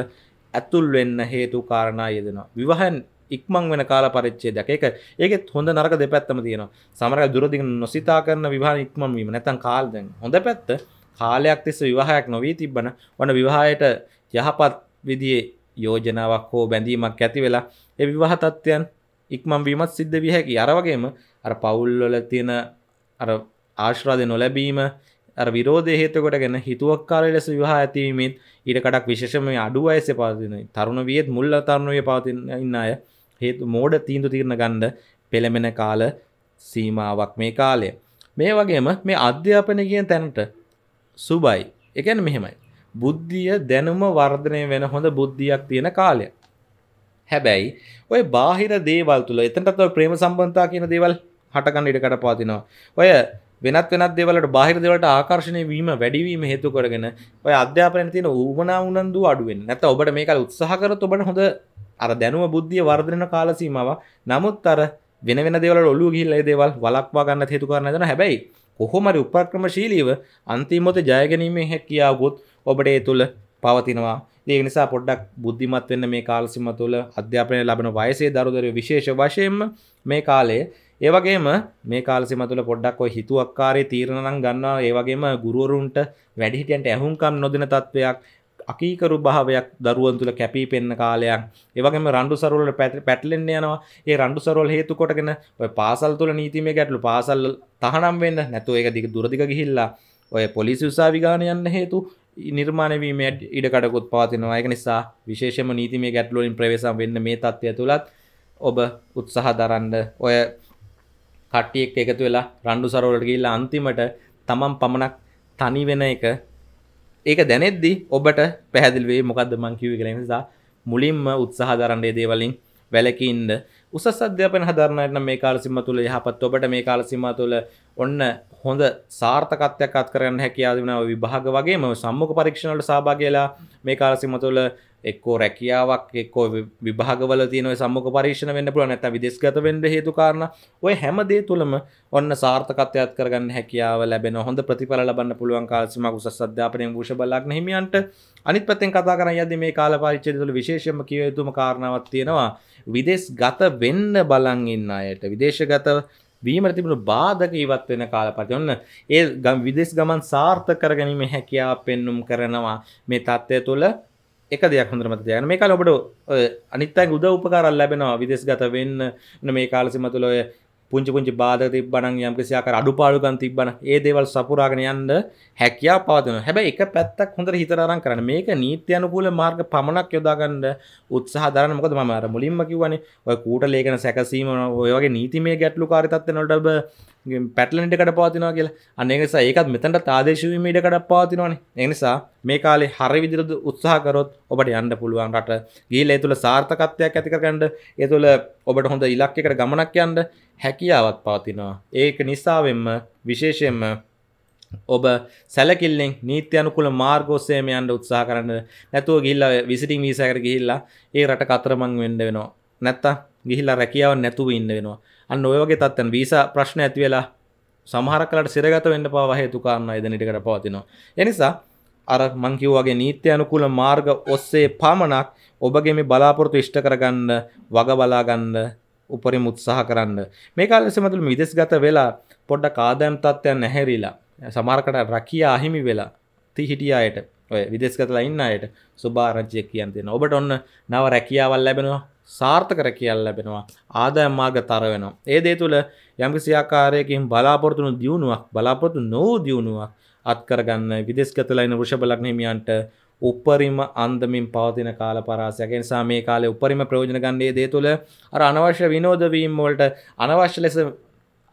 ඇතුල් වෙන්න හේතු කාරණා යෙදෙනවා විවාහන් ඉක්මං වෙන කාල පරිච්චේදයක් ඒක ඒකෙත් හොඳ නරක දෙපැත්තම තියෙනවා සමහර දුරදිග නොසිතා කරන විවාහ ඉක්මන් වීම නැත්නම් කාල දැන් හොඳ පැත්ත කාලයක් තිස්ස විවාහයක් නොවී තිබ්බන වන විවාහයට යහපත් විදියේ යෝජනාවක් හෝ බැඳීමක් ඇති වෙලා ඒ විවාහතත්වයන් ඉක්මන් වීමත් සිද්ධ විය හැකි අර වගේම අර පවුල්ලොල තියෙන අර ආශ්‍රාධය නොලැබීම විරෝධ හේතකොට ගැන හිතුවක්කාර ලෙස විවාහ ඇතිවීමත් ඊට කටක් විශෂම අඩුව අයස පාතින තරුණ වියත් මුල්ල තරණුවය පාතින ඉන්න අය හේතු මෝඩ තීන්දු තිරණ ගණ්ඩ පෙළමෙන කාල සීමාවක් මේ කාලය. මේ වගේම මේ අධ්‍යාපන කියෙන් තැනට සුබයි එකැන මෙහෙමයි. බුද්ධිය දැනුම වර්ධනය වෙන හොඳ බුද්ධියක් තියෙන කාලය. හැබැයි ඔය බාහිර දේවල් තුළ එතනටත් ප්‍රේම සම්බන්තා කියන දේවල් හටගන්න ඉඩකට පාතිනවා. ඔය වෙනත් වෙනත් දෙවලට බාහිර දෙවලට ආකර්ශණය වීම වැඩිවීම හේතු කරගෙන ඔය අධ්‍යාපනය තියෙන ඌමනා උනන්දු අඩුවෙන් නැත ඔබට මේක උත්සාහ කරොත් ඔබට හොඳ අර දැනුම බුද්ධිය වර්ධන කාලසීමාව නමුත් අර වෙන වෙන දේවල් ඔලුව ගිහිල්ලා ඒ දේවල් වළක්වා ගන්න හේතු කරන දන හැබැයි කොහොම හරි උපක්‍රමශීලීව අන්තිම මොතේ ජය ගැනීමේ හැකියාව ගොත් ඔබට ඒ තුල පවතිනවා ඒ නිසා පොඩ්ඩක් බුද්ධිමත් වෙන්න මේ කාලසීම තුළ අධ්‍යාපනය ලබන වයසේ දරුදරය විශේෂ වශයෙන්ම මේ කාලයේ ඒවගේම මේ කාලසිම තුළ පොඩ්ඩක් ඔය හිතුවක්කාරේ තීරණම් ගන්නවා ඒවගේම ගුරුවරුන්ට වැඩිහිටියන්ට ඇහුම්කම් නොදෙන තත්ත්වයක් අකීකරු භාවයක් දරුවන් තුළ කැපී පෙන්න කාලයක් ඒවගේම රණ්ඩු සරුවල පැටලෙන්න යනවා ඒ රණ්ඩු සරුවල් හේතු කොටගෙන ඔය පාසල් තුළ නීතිමේ ගැටලු පාසල් තහනම් වෙන්න නැතුව ඒක දිග දුරදිග ගිහිල්ලා ඔය පොලිසි උසාවි ගාන යන්න හේතු නිර්මාණවීම ඉඩකඩකුත් පවතිනවා ඒක නිසා විශේෂම නීතිමේ ගැටලුවලින් ප්‍රවේශම් වෙන්න මේ තත්ත්වය තුළත් ඔබ උත්සාහ දරන්න ඔය කට්ටියෙක් එකතු වෙලා රණ්ඩු සරෝලට ගිල්ලා අන්තිමට තමන් පමණක් තනි වෙන එක ඒක දැනෙද්දි ඔබට පැහැදිල්වේ මොකක්ද මංකිව කළ නිසා මුලින්ම උත්සාහ දරන්ඩේ දේවලින් වැලකින්ද උසස් අධ්‍යපන හදරන්නට මේ කාලසිම තුළ යහපත් ඔබට මේ කාලසිම තුළ ඔන්න හොඳ සාර්ථකත්යක් අත් කරන්න හැකියාදන විභාග වගේ ම සම්මුඛ පරීක්ෂණට සභා කියලා මේ කාලසිම තුළ එක්කෝ රැකියාවක් එක්කෝ විභාගවල තියනව සම්මක පරීක්ෂණ වන්න පුළුව නැත විදෙස්ගත වෙන්ඩ හේතු කාරණ ඔය හැමදේ තුළම ඔන්න සාර්ථකත්යත් කරගන්න හැකියාව ලැබෙන හොඳ ප්‍රතිඵල ලබන්න පුළුවන් කාල්සිම උසස් අධ්‍යාපනය භූෂ බලක් හිමියන්ට අනිත් පත්තෙන් කතා කර යද මේ කාල පරිච්චය තුළ විශේෂම කිව යුතුම කාරණාවක් තියෙනවා විදෙස් ගත වෙන්න බලන් ඉන්න අයට විදේශගත වීමට තිබුණු බාධක ඉවත් වෙන කාලපරිච්චය ඔන්න ඒ ගම් විදෙස් ගමන් සාර්ථක කර ගැනීම හැකියාව පෙන්눔 කරනවා මේ தත්ත්වය තුළ එක දෙයක් හොඳ මත යන මේ කාල ඔබට අනිත්තයි උද උපකාරල් ලැබෙනවා විදෙස් ගත වෙන්න මේ කාලසිම තුළ පුංචි පුංචි බාධක තිබ්බනම් යම් කිසි ආකාර අඩුපාඩුකම් තිබ්බනම් ඒ දේවල් සපුරාගෙන යන්න හැකියාව පවතිනවා. හැබැයි එක පැත්තක් හොඳට හිතලා අරන් කරන්න. මේක නීති අනුකූල මාර්ග පමණක් යොදා ගන්න උත්සාහ දරන්න. මොකද මම අර මුලින්ම කිව්වනේ ඔය කූට ලේඛන සැකසීම ඔය වගේ නීතිමය ගැටලුකාරී තත්ත්වන වලට ඔබ පැටලෙන්ට කඩ පවතිනවා කියලා අනනිසා ඒකත් මෙතැට තාදේශවීම ඉඩ කඩ පවතිනවන එනිසා මේ කාලේ හරි විදිරද උත්සාහකරොත් ඔබට යන්න පුළුවන් රට ගීල තුළ සාර්ථකත්වයක් ඇතිකරගඩ ඒ තුළ ඔබට හොඳ ඉලක්කකට ගමනක් යන්ඩ හැකියාවක් පවතිනවා. ඒක නිසාවෙන්ම විශේෂයෙන්ම ඔබ සැලකිල්ලෙන් නීති අනුකූල මාර්ගෝසේම යන්න උත්සාහ කරන්න නැතුව ගිහිල්ලා විසිටින් වීසාකට ගිහිල්ලා ඒ රට කතරමං වෙන්න වෙනවා. නැත්තම් ගිහිල්ලා රැකියාව නැතුව ඉන්න වෙනවා. අන්න ඔය වගේ තත්ත්වයන් වීසා ප්‍රශ්න ඇති වෙලා සමහර කලට සිරගත වෙන්න පවා හේතු කාරණා එදිනෙකට පවතිනවා. ඒ නිසා අර මං කිව්වාගේ නීත්‍ය අනුකූල මාර්ග ඔස්සේ පමණක් ඔබගේ මේ බලාපොරොත්තු ඉෂ්ට කරගන්න වග බලා ගන්න උපරි මුත්සාහ කරන්න මේ කාලෙසමතුළ විදෙස් ගත වෙලා පොඩ්ඩ කාදයම් තත්ත්වයන් නැහැරිලා සමාරකට රකියා අහිමි වෙලා ති හිටියායට ඔය විදෙස්ගතලා ඉන්න අයට සුභාරජ්‍යය කියන් තියෙන ඔබට ඔන්න නව රැකියාවල් ලැබෙනවා සාර්ථක රැකියල් ලැබෙනවා ආදායම් මාර්ග තර වෙනවා. ඒ දේ තුළ යම්කිසි ආකාරයකින් බලාපොරොත්තුණු දියුණුවක් බලාපොරොත්තු නොවූ දියුණුවක් අත්කරගන්න විදෙස්ගතලා ඉන්න වෘෂභ ලග්න හිමියන්ට උපරිම අන්දමින් පවතින කාල පරාසයක නිසා මේ කාලේ උපරිම ප්‍රයෝජන ගන්නේ දේ තුළ අර අනවශ්‍ය විනෝදවීම් වලට අනවශ්‍ය ලෙස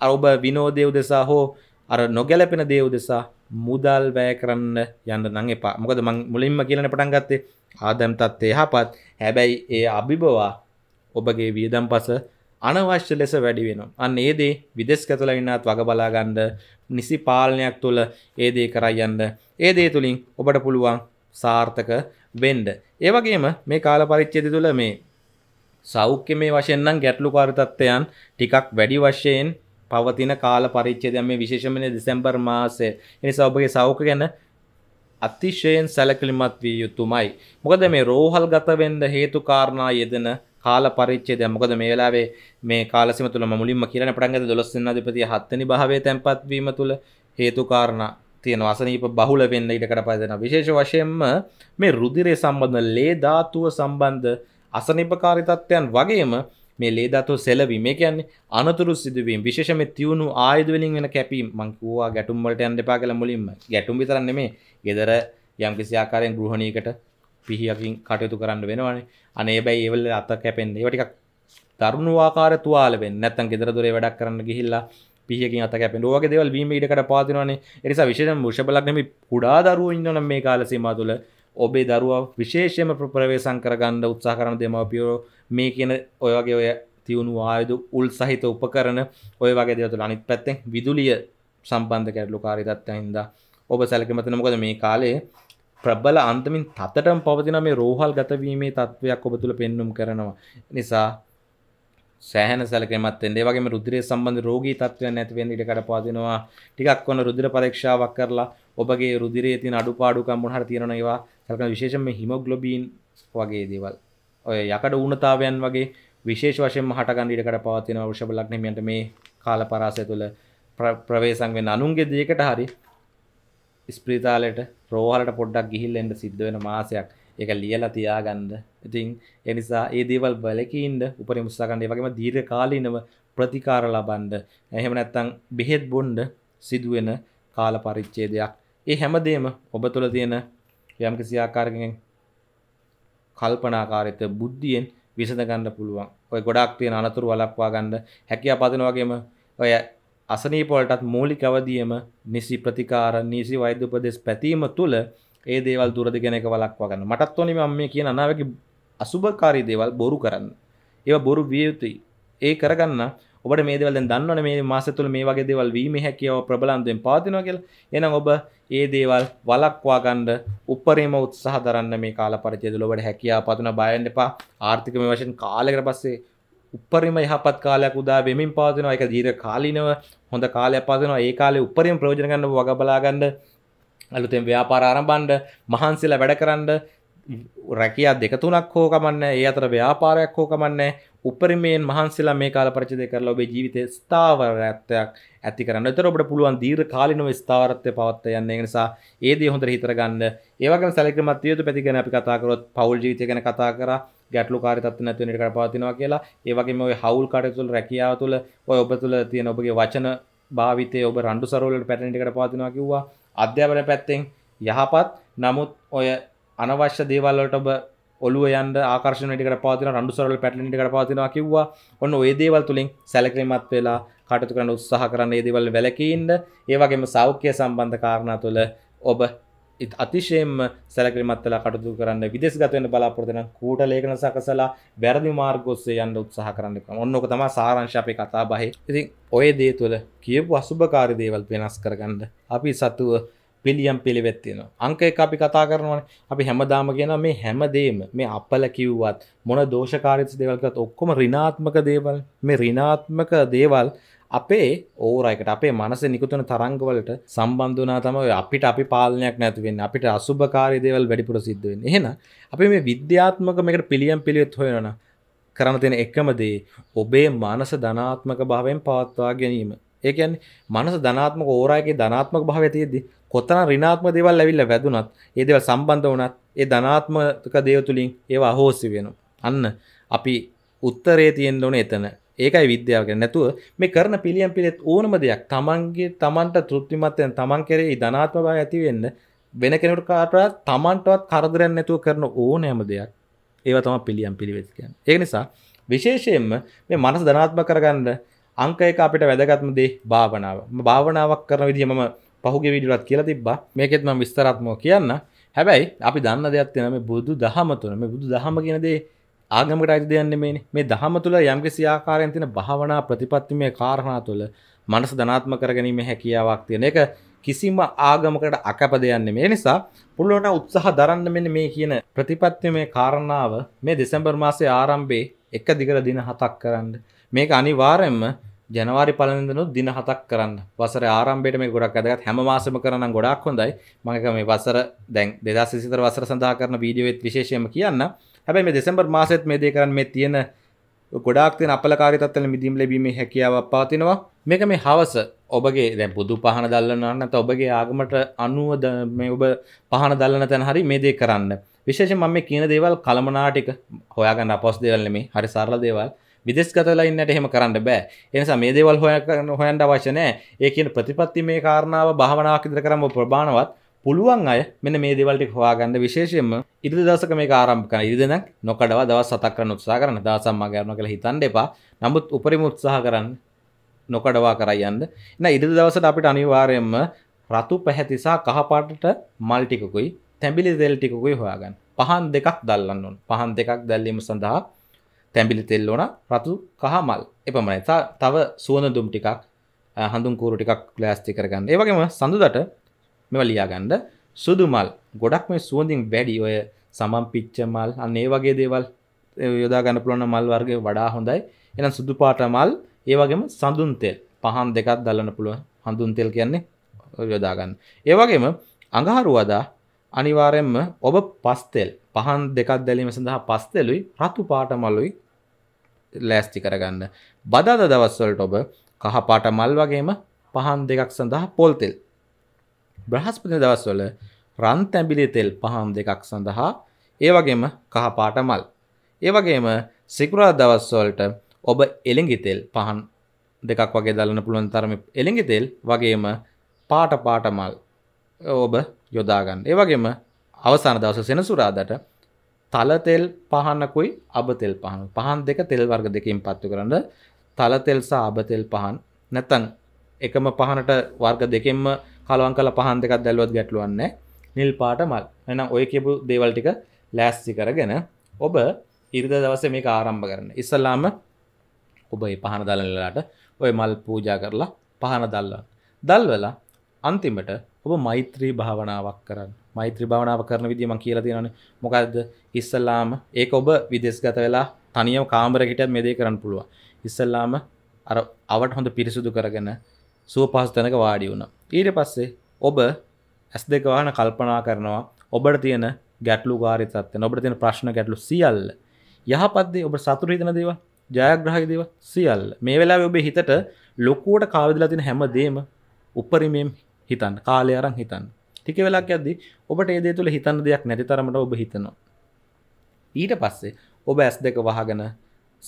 ඔබ විනෝදය උදෙසා හෝ අර නොගැලපෙන දේ උදෙසා මුදල් වැය කරන්න යන්න නම් එපා. මොකද මං මුලින්ම කියලානේ පටන් ගත්තේ ආදම් තත්ත්වය යහපත්. හැබැයි ඒ අභිබවා ඔබගේ වියදම් පස අනවශ්‍ය ලෙස වැඩි වෙනවා. අන්න ඒ දේ විදේශගතලා ඉන්නත් වග බලා ගන්න නිසි පාලනයක් තුළ ඒ දේ කරා යන්න. ඒ දේ තුලින් ඔබට පුළුවන් සාර්ථක වෙන්ඩ. ඒවගේම මේ කාල පරිච්චේද තුළ මේ සෞඛ්‍ය මේ වශයෙන්න්නම් ගැටලු කාරතත්වයන් ටිකක් වැඩි වශයෙන් පවතින කාල පරිච්චේද මේ විශේෂමනය දෙසැම්බර් මාසය එනිසා ඔබගේ සෞඛ ගැන අතිශයෙන් සැලකිලිමත් වී යුතුමයි. මොකද මේ රෝහල් ගතවෙන්ඩ හේතු කාරණා යෙදෙන කාල පරිච්චේද මොකද මේ වෙලාවේ මේ කාලසිම තුළ මුලින්ම කියන පටන්ගත දොළොස්සන්න දෙපති හත්තනි භාවය තැන්පත්වීම තුළ හේතුකාරණා තියෙන අසනීප බහුල වෙන්න ඉඩකට පදන විශේෂ වශයෙන්ම මේ රුදිරය සම්බඳධ ලේධාතුව සම්බන්ධ අසනිපකාරිතත්වයන් වගේම මේ ලේධාතු සෙලවි මේ කියන්නේ අනතුරු සිදුවීම් විශේෂම තියුණු ආයුදවලින් වෙන කැපීම් මංකවා ගැටුම්වලට යන් දෙපා කළ මුලින්ම ගැටුම් විතරන්න මේ ගෙදර යම්කිසි ආකාරයෙන් ගෘහණීකට පිහියකින් කටයුතු කරන්න වෙනවානේ අනේ බැයි ඒවල අත කැපෙන්න්නේ ටිකක් දරුණු ආකාර තුවාල වෙන්න නැත්තම් ගෙදර දොරේ වැඩක් කරන්න ගිහිල්ලා පියකින් අත කැපෙන ෝගේ දෙවල් වීම ඉඩකට පාතිනවනේ එනිසා විශේෂම වෘෂභලග්නම කුඩා දරුවෝ ඉන්නවන මේ කාල සීමා තුළ ඔබේ දරුවා විශේෂයෙන්ම ප්‍රවේශම් කරගන්න උත්සාහ කරන දෙමව්පියෝ මේ කියන ඔය වගේ ඔය තියුණු ආයුධ උල් සහිත උපකරණ ඔය වගේ දේවල් තුළ අනිත් පැත්තෙන් විදුලිය සම්බන්ධ කැඩලුකාරී තත්ත්වයන් ඉඳලා ඔබ සැලකමතන මොකද මේ කාලේ ප්‍රබල අන්තමින් තතටම පවතින මේ රෝහල් ගතවීමේ තත්ත්වයක් ඔබ තුළ පෙන්නුම් කරනවා නිසා සෑහන සැලකීමක් වෙන්න. ඒ වගේම රුධිරය සම්බන්ධ රෝගී තත්ත්වයන් ඇති වෙන්න ඉඩ කඩපාදිනවා. ටිකක් වන රුධිර පරීක්ෂාවක් කරලා ඔබගේ රුධිරයේ තියෙන අඩුපාඩුකම් මොන හරි තියෙනවනම් ඒවා සැලකන විශේෂයෙන්ම හිමොග්ලොබින් වගේ දේවල්. ඔය යකඩ ඌනතාවයන් වගේ විශේෂ වශයෙන් හටගන්න ඉඩ කඩ පවතින වෘෂභ ලග්නයන්ට මේ කාල පරාසය තුළ ප්‍රවේශම් වෙන අනුන්ගේ දෙයකට හරි ස්ප්‍රීතාලයට රෝහලට පොඩ්ඩක් ගිහිල්ලා එන්න සිද්ධ වෙන මාසයක්. ඒක ලියලා තියාගන්න ඉතින් එනිසා ඒ දේවල් බලකීන්ට උපරි මුස්සාකණ්ඩේ වගේම දීර්ඝ කාලීනව ප්‍රතිකාර ලබන්න එහෙම නැත්නම් බෙහෙත් බොන්න සිදුවෙන කාල පරිච්ඡේදයක් ඒ හැමදේම ඔබ තුළ තියෙන යම්කිසි ආකාරකින් කල්පනාකාරීත්ව බුද්ධියෙන් විසඳ ගන්න පුළුවන්. ඔය ගොඩාක් තියෙන අනතුරු වළක්වා ගන්න හැකියාව පදින වගේම ඔය අසනීප වලටත් මූලික අවධියම නිසි ප්‍රතිකාර නිසි වෛද්‍ය උපදෙස් පැතීම තුළ ඒ දේවල් දුරදිගෙන එක වළක්වා ගන්න. මටත් ඕනේ මම මේ කියන අනාවැකි අසුභකාරී දේවල් බොරු කරන්න. ඒවා බොරු විය යුතුයි. ඒ කරගන්න ඔබට මේ දේවල් දැන් දන්නවනේ මේ මාස තුළ මේ වගේ දේවල් වීමේ හැකියාව ප්‍රබලන්තයෙන් පවතිනවා කියලා. එහෙනම් ඔබ ඒ දේවල් වළක්වා ගන්න උපරිම උත්සාහ දරන්න මේ කාල පරිච්ඡේදය තුළ ඔබට හැකියාව පතුන බය වෙන්න එපා. ආර්ථිකමය වශයෙන් කාලයකට පස්සේ උපරිම යහපත් කාලයක් උදා වෙමින් පවතිනවා. ඒක දීර්ඝ කාලීනව හොඳ කාලයක් පවතිනවා. ඒ කාලේ උපරිම ප්‍රයෝජන ගන්න වග බලා ගන්න අලුතෙන් ව්‍යාපාර ආරම්භන්න මහන්සිලා වැඩ කරන්න රැකියා දෙක තුනක් හෝ කමන්න ඒ අතර ව්‍යාපාරයක් හෝ කමන්නේ උපරිමයෙන් මහන්සිලා මේ කාල පරිචිතය කරලා ඔබේ ජීවිතයේ ස්ථාවරත්වයක් ඇති කරන්න. ඒතර ඔබට පුළුවන් දීර්ඝ කාලිනව ස්ථාවරත්වය පවත්වා යන්න. ඒ නිසා ඒ දේ හොඳට හිතර ගන්න. ඒ වගේම සැලකිලිමත් වියතු පැති ගැන අපි කතා කරොත් පෞල් ජීවිතය ගැන කතා කරා. ගැටලු කාරිතත් නැති නිට පවතිනවා කියලා. ඒ වගේම ඔය හවුල් කාටය තුළ රැකියාව තුළ ඔය ඔබ තුළ තියෙන ඔබගේ වචන භාවිතය ඔබ රණ්ඩු සරවලට පැටනිටකට පවතිනවා කිව්වා. අධ්‍යාපන පැත්තෙන් යහපත් නමුත් ඔය අනවශ්‍ය දේවල්ලට ඔබ ඔලුව යන්ට ආකර්ශණයටකට පාතින රඩු සරල පැටලිටිකට පාතිනවා කිව්වා ඔන්න ඒ දේවල් තුළින් සැලක්‍රීමත් වෙලා කටතු කරන උත්සාහ කරන්න ඒදවල් වැලකීන්ද ඒවගේම සෞඛ්‍ය සම්බන්ධ කාරණා තුළ ඔබ අතිශයෙන් සැලක්‍රීමත්වෙලා කටතු කරන්න විදෙස්ගතවන්න බලාපොරතින කූට ලේකන සකසලා වැරදි මාර්ගොස්සේ යන්න උත්සාහ කරන්න ඔන්නක තම සාරංශාපය කතා බහහි ඉතින් ඔය දේ තුළ කියපු අසුභකාරි දේවල් වෙනස් කරගන්න අපි සතුව පිළියම් පිළිවෙත් තියෙනවා. අංක එක අපි කතා කරනවානේ. අපි හැමදාම කියනවා මේ හැමදේම මේ අපල කිව්වත් මොන දෝෂකාරීත්ව දේවල් කරත් ඔක්කොම ඍණාත්මක දේවල්. මේ ඍණාත්මක දේවල් අපේ ඕරයකට අපේ මනස නිකුතුන තරංගවලට සම්බන්ධනා තම අපිට අපි පාලනයක් නැතිවෙන්න අපිට අසුභකාරය දේවල් වැඩිපුර සිද්ධුවෙන් එහෙන අපි මේ විද්‍යාත්මක මේකට පිළියම් පිළිවෙත් හොයන කරන තියෙන එකමදේ ඔබේ මනස ධනාත්මක භාවයෙන් පවත්වා ගැනීම ඒකන් මනස ධනාත්මක ඕරයගේ ධනාත්මක භාවතියද කොතන රිනාත්ම දෙවල් ඇවිල්ල වැදුනත් ඒදවල් සම්බන්ධ වනත් ඒ ධනාත්මක දේව තුළින් ඒවා අහෝසි වෙන අන්න අපි උත්තරේ තියෙන් ඕන එතන ඒකයි විද්‍යාවගෙන නැතුව මේ කරන පිළියම් පිළිත් ඕනම දෙයක් තමන්ගේ තමන්ට තෘප්තිමත්යෙන් තමන් කෙරේ ධනාත්ම බව ඇතිවෙන්න වෙන කෙනට කාටත් තමන්ටවත් කරදරන්න නැතුව කරන ඕනෑම දෙයක් ඒව තම පිළියම් පිළිවෙත්කයන් ඒ නිසා විශේෂයෙන්ම මේ මනස ධනාත්ම කරගන්න අංක එක අපිට වැදගත්ම දේ භාවනාව භාවනාවක් කරන විදිහ මම පහුගේ විඩියුවත් කියලා තිබ්බා මේකෙත් මම විස්තරාත්මකව කියන්න හැබැයි අපි දන්න දෙයක් තියෙනවා මේ බුදු දහම තුන මේ බුදු දහම කියන දේ ආගමකට අයිති දෙයක් නෙමෙයිනේ මේ දහම තුල යම්කිසි ආකාරයෙන් තියෙන භාවනා ප්‍රතිපත්තිමේ කාරණා තුල මනස ධනාත්මක කරගැනීමේ හැකියාවක් තියෙන එක කිසිම ආගමකට අකප දෙයක් නෙමෙයි. ඒ නිසා පුළුවන් උත්සාහ දරන්න මෙන්න මේ කියන ප්‍රතිපත්තිමේ කාරණාව මේ දෙසැම්බර් මාසයේ ආරම්භයේ එක දිගට දින හතක් කරන්න. මේක අනිවාර්යයෙන්ම ජනවාරි පලඳනුත් දින හතක් කරන්න වසර ආරම්භයට මේ ගොඩක් ඇදගත් හැම මාසම කරන ගොඩක් හොඳයි මඟක මේ වසර දැන් දෙදා සිතර වසර සඳහා කරන වීඩියෝත් විශේෂයම කියන්න හැබැයි මේ දෙසම්බර් මාසෙත් මේ දේ කරන්න මේ තියෙන ගොඩක් තියෙන අපලකාරී තත්ත්වල මිදීම් ලැබීමේ හැකියාවක් පවතිනවා මේක මේ හවස ඔබගේ දැන් බුදු පහන දල්ලනවා නැත්නම් ඔබගේ ආගමට අනුව මේ ඔබ පහන දල්ලන තැන හරි මේ දේ කරන්න විශේෂයෙන් මම මේ කියන දේවල් කලමනාටික හොයාගන්න අපොස් දේවල් නෙමෙයි හරි සරල දේවල් විදෙස් ගතලයින්නට එහෙම කරන්න බෑ එනිසා මේ දේවල් හොය හොයන්ට අවශ්‍යනෑ ඒ කියන ප්‍රතිපත්ති මේ කාරණාව භාවනාවක් ඉදිර කරම ප්‍රමාණවත් පුළුවන් අය මෙන්න මේ දෙවල්ටි හවාගන්න විශේෂයෙන්ම ඉරි දසක මේ ආරම්භ කන ඉරිදන නොකඩව දවස් සතක් කරන උත්සා කරන දසම්මා ගරන කළ හිතන් එපා නමුත් උපරිම උත්සාහ කරන්න නොකඩවා කරයන්න එන්න ඉරි දවසට අපිට අනිවාරයෙන්ම රතු පැහැතිසා කහපාටට මල්ටිකකුයි තැබිලි දෙල්ටිකුයි හොයාගන්න පහන් දෙකක් දල්ලන්න ඕන් පහන් දෙකක් දැල්ලීම සඳහා තැම්බිලි තෙල් ඕන රතු කහ මල් එපමණයි තව සුවන දුම් ටිකක් හඳුන් කූරු ටිකක් ප්ලාස්ටි කරගන්න ඒ වගේම සඳුදට මෙව ලියාගන්න සුදු මල් ගොඩක් මේ සුවඳින් වැඩි ඔය සමම් පිච්ච මල් අන්න ඒ වගේ දේවල් යොදා ගන්න පුළුවන් මල් වර්ගය වඩා හොඳයි එහෙනම් සුදු පාට මල් ඒ වගේම සඳුන් තෙල් පහන් දෙකක් දල්ලන්න පුළුවන් හඳුන් තෙල් කියන්නේ යොදා ගන්න. ඒ වගේම අඟහරුවාදා අනිවාර්යයෙන්ම ඔබ පස් තෙල් පහන් දෙකක් දැලීම සඳහා පස් තෙලුයි රතු පාට මලුයි ලෑස්ති කරගන්න. බදාද දවස්වලට ඔබ කහපාට මල් වගේම පහන් දෙකක් සඳහා පොල්තෙල්. බ්‍රහස්පති දවස්වල රන් තැඹිලි තෙල් පහන් දෙකක් සඳහා ඒ වගේම කහපාට මල්. ඒ වගේම සිකුරා දවස්වලට ඔබ එළඟි තෙල් පහන් දෙකක් වගේ දලන්න පුළුවන් තරම එළඟි තෙල් වගේම පාට පාට මල් ඔබ යොදාගන්න. ඒ වගේම අවසාන දවස සෙනසුරාදට තලතෙල් පහනකුයි අබතෙල් පහන පහන් දෙක තෙල් වර්ග දෙකින් පත්තු කරන්න තලතෙල් සහ අබතෙල් පහන් නැතන් එකම පහනට වර්ග දෙකෙන්ම කලවන් කල පහන් දෙකක් දැල්ුවත් ගැටලුවන්නේ නිල් පාට මල් එනම් ඔය කියපු දේවල් ටික ලෑස්ති කරගෙන ඔබ ඉරිද දවසේ මේක ආරම්භ කරන්න ඉස්සල්ලාම ඔබ මේ පහන දලනලාට ඔය මල් පූජා කරලා පහන දල්වන්න දල්වලා අන්තිමට ඔබ මෛත්‍රී භාවනාවක් කරන්න මෛත්‍රී භාවනාව කරන විදිම කියලා තියෙනනේ මොකද්ද ඉස්සල්ලාම ඒක ඔබ විදේශගත වෙලා තනියම කාමරයකට මේ දේ කරන්න පුළුවන් ඉස්සල්ලාම අර අවට හොඳ පිරිසුදු කරගෙන සුවපහසු තැනක වාඩි වුණා ඊට පස්සේ ඔබ ඇස් දෙක වහන කල්පනා කරනවා ඔබට තියෙන ගැටලුකාරී තත්ත්වන ඔබට තියෙන ප්‍රශ්න ගැටලු සියල්ල යහපත් දේ ඔබ සතුටු හිතන දේවල් ජයග්‍රහක දේවල් සියල්ල මේ වෙලාවේ ඔබේ හිතට ලොකුවට කාවදලා තියෙන හැම දෙම උපරිමයෙන් හිතන් කාලය අරන් හිතන් ටික වෙලාක් ඇද්දි ඔබට ඒදේ තුළ හිතන්න දෙයක් නැති තරමට ඔබ හිතනවා. ඊට පස්සේ ඔබ ඇස් දෙක වහගෙන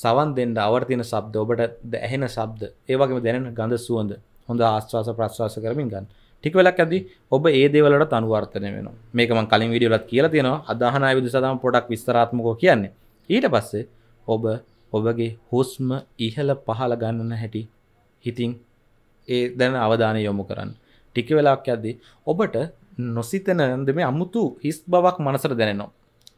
සවන් දෙන්න අවර්තින ශබ්ද ඔබට ඇහෙන ශබ්ද ඒවගේ දැනෙන ගඳ සුවඳ හොඳ ආස්වාස ප්‍රශ්වාස කරමින් ගන්න ටික වෙලක් ඇදි ඔබ ඒ දේවලට අනුවර්තනය වෙන මේකම කලින් විඩියලත් කියලා තියෙනවා අදහනා විදු සදම පොඩක් විස්තරාත්මකෝ කියන්නේ ඊට පස්සේ ඔබ ඔබගේ හුස්ම ඉහළ පහළ ගන්නන හැටි හිතින් ඒ දැන අවධානය යොමු කරන්න ටික වෙලාක් ඇද්දී ඔබට නොසිතනද මේ අමුතු හිස් බවක් මනසට දැනෙනවා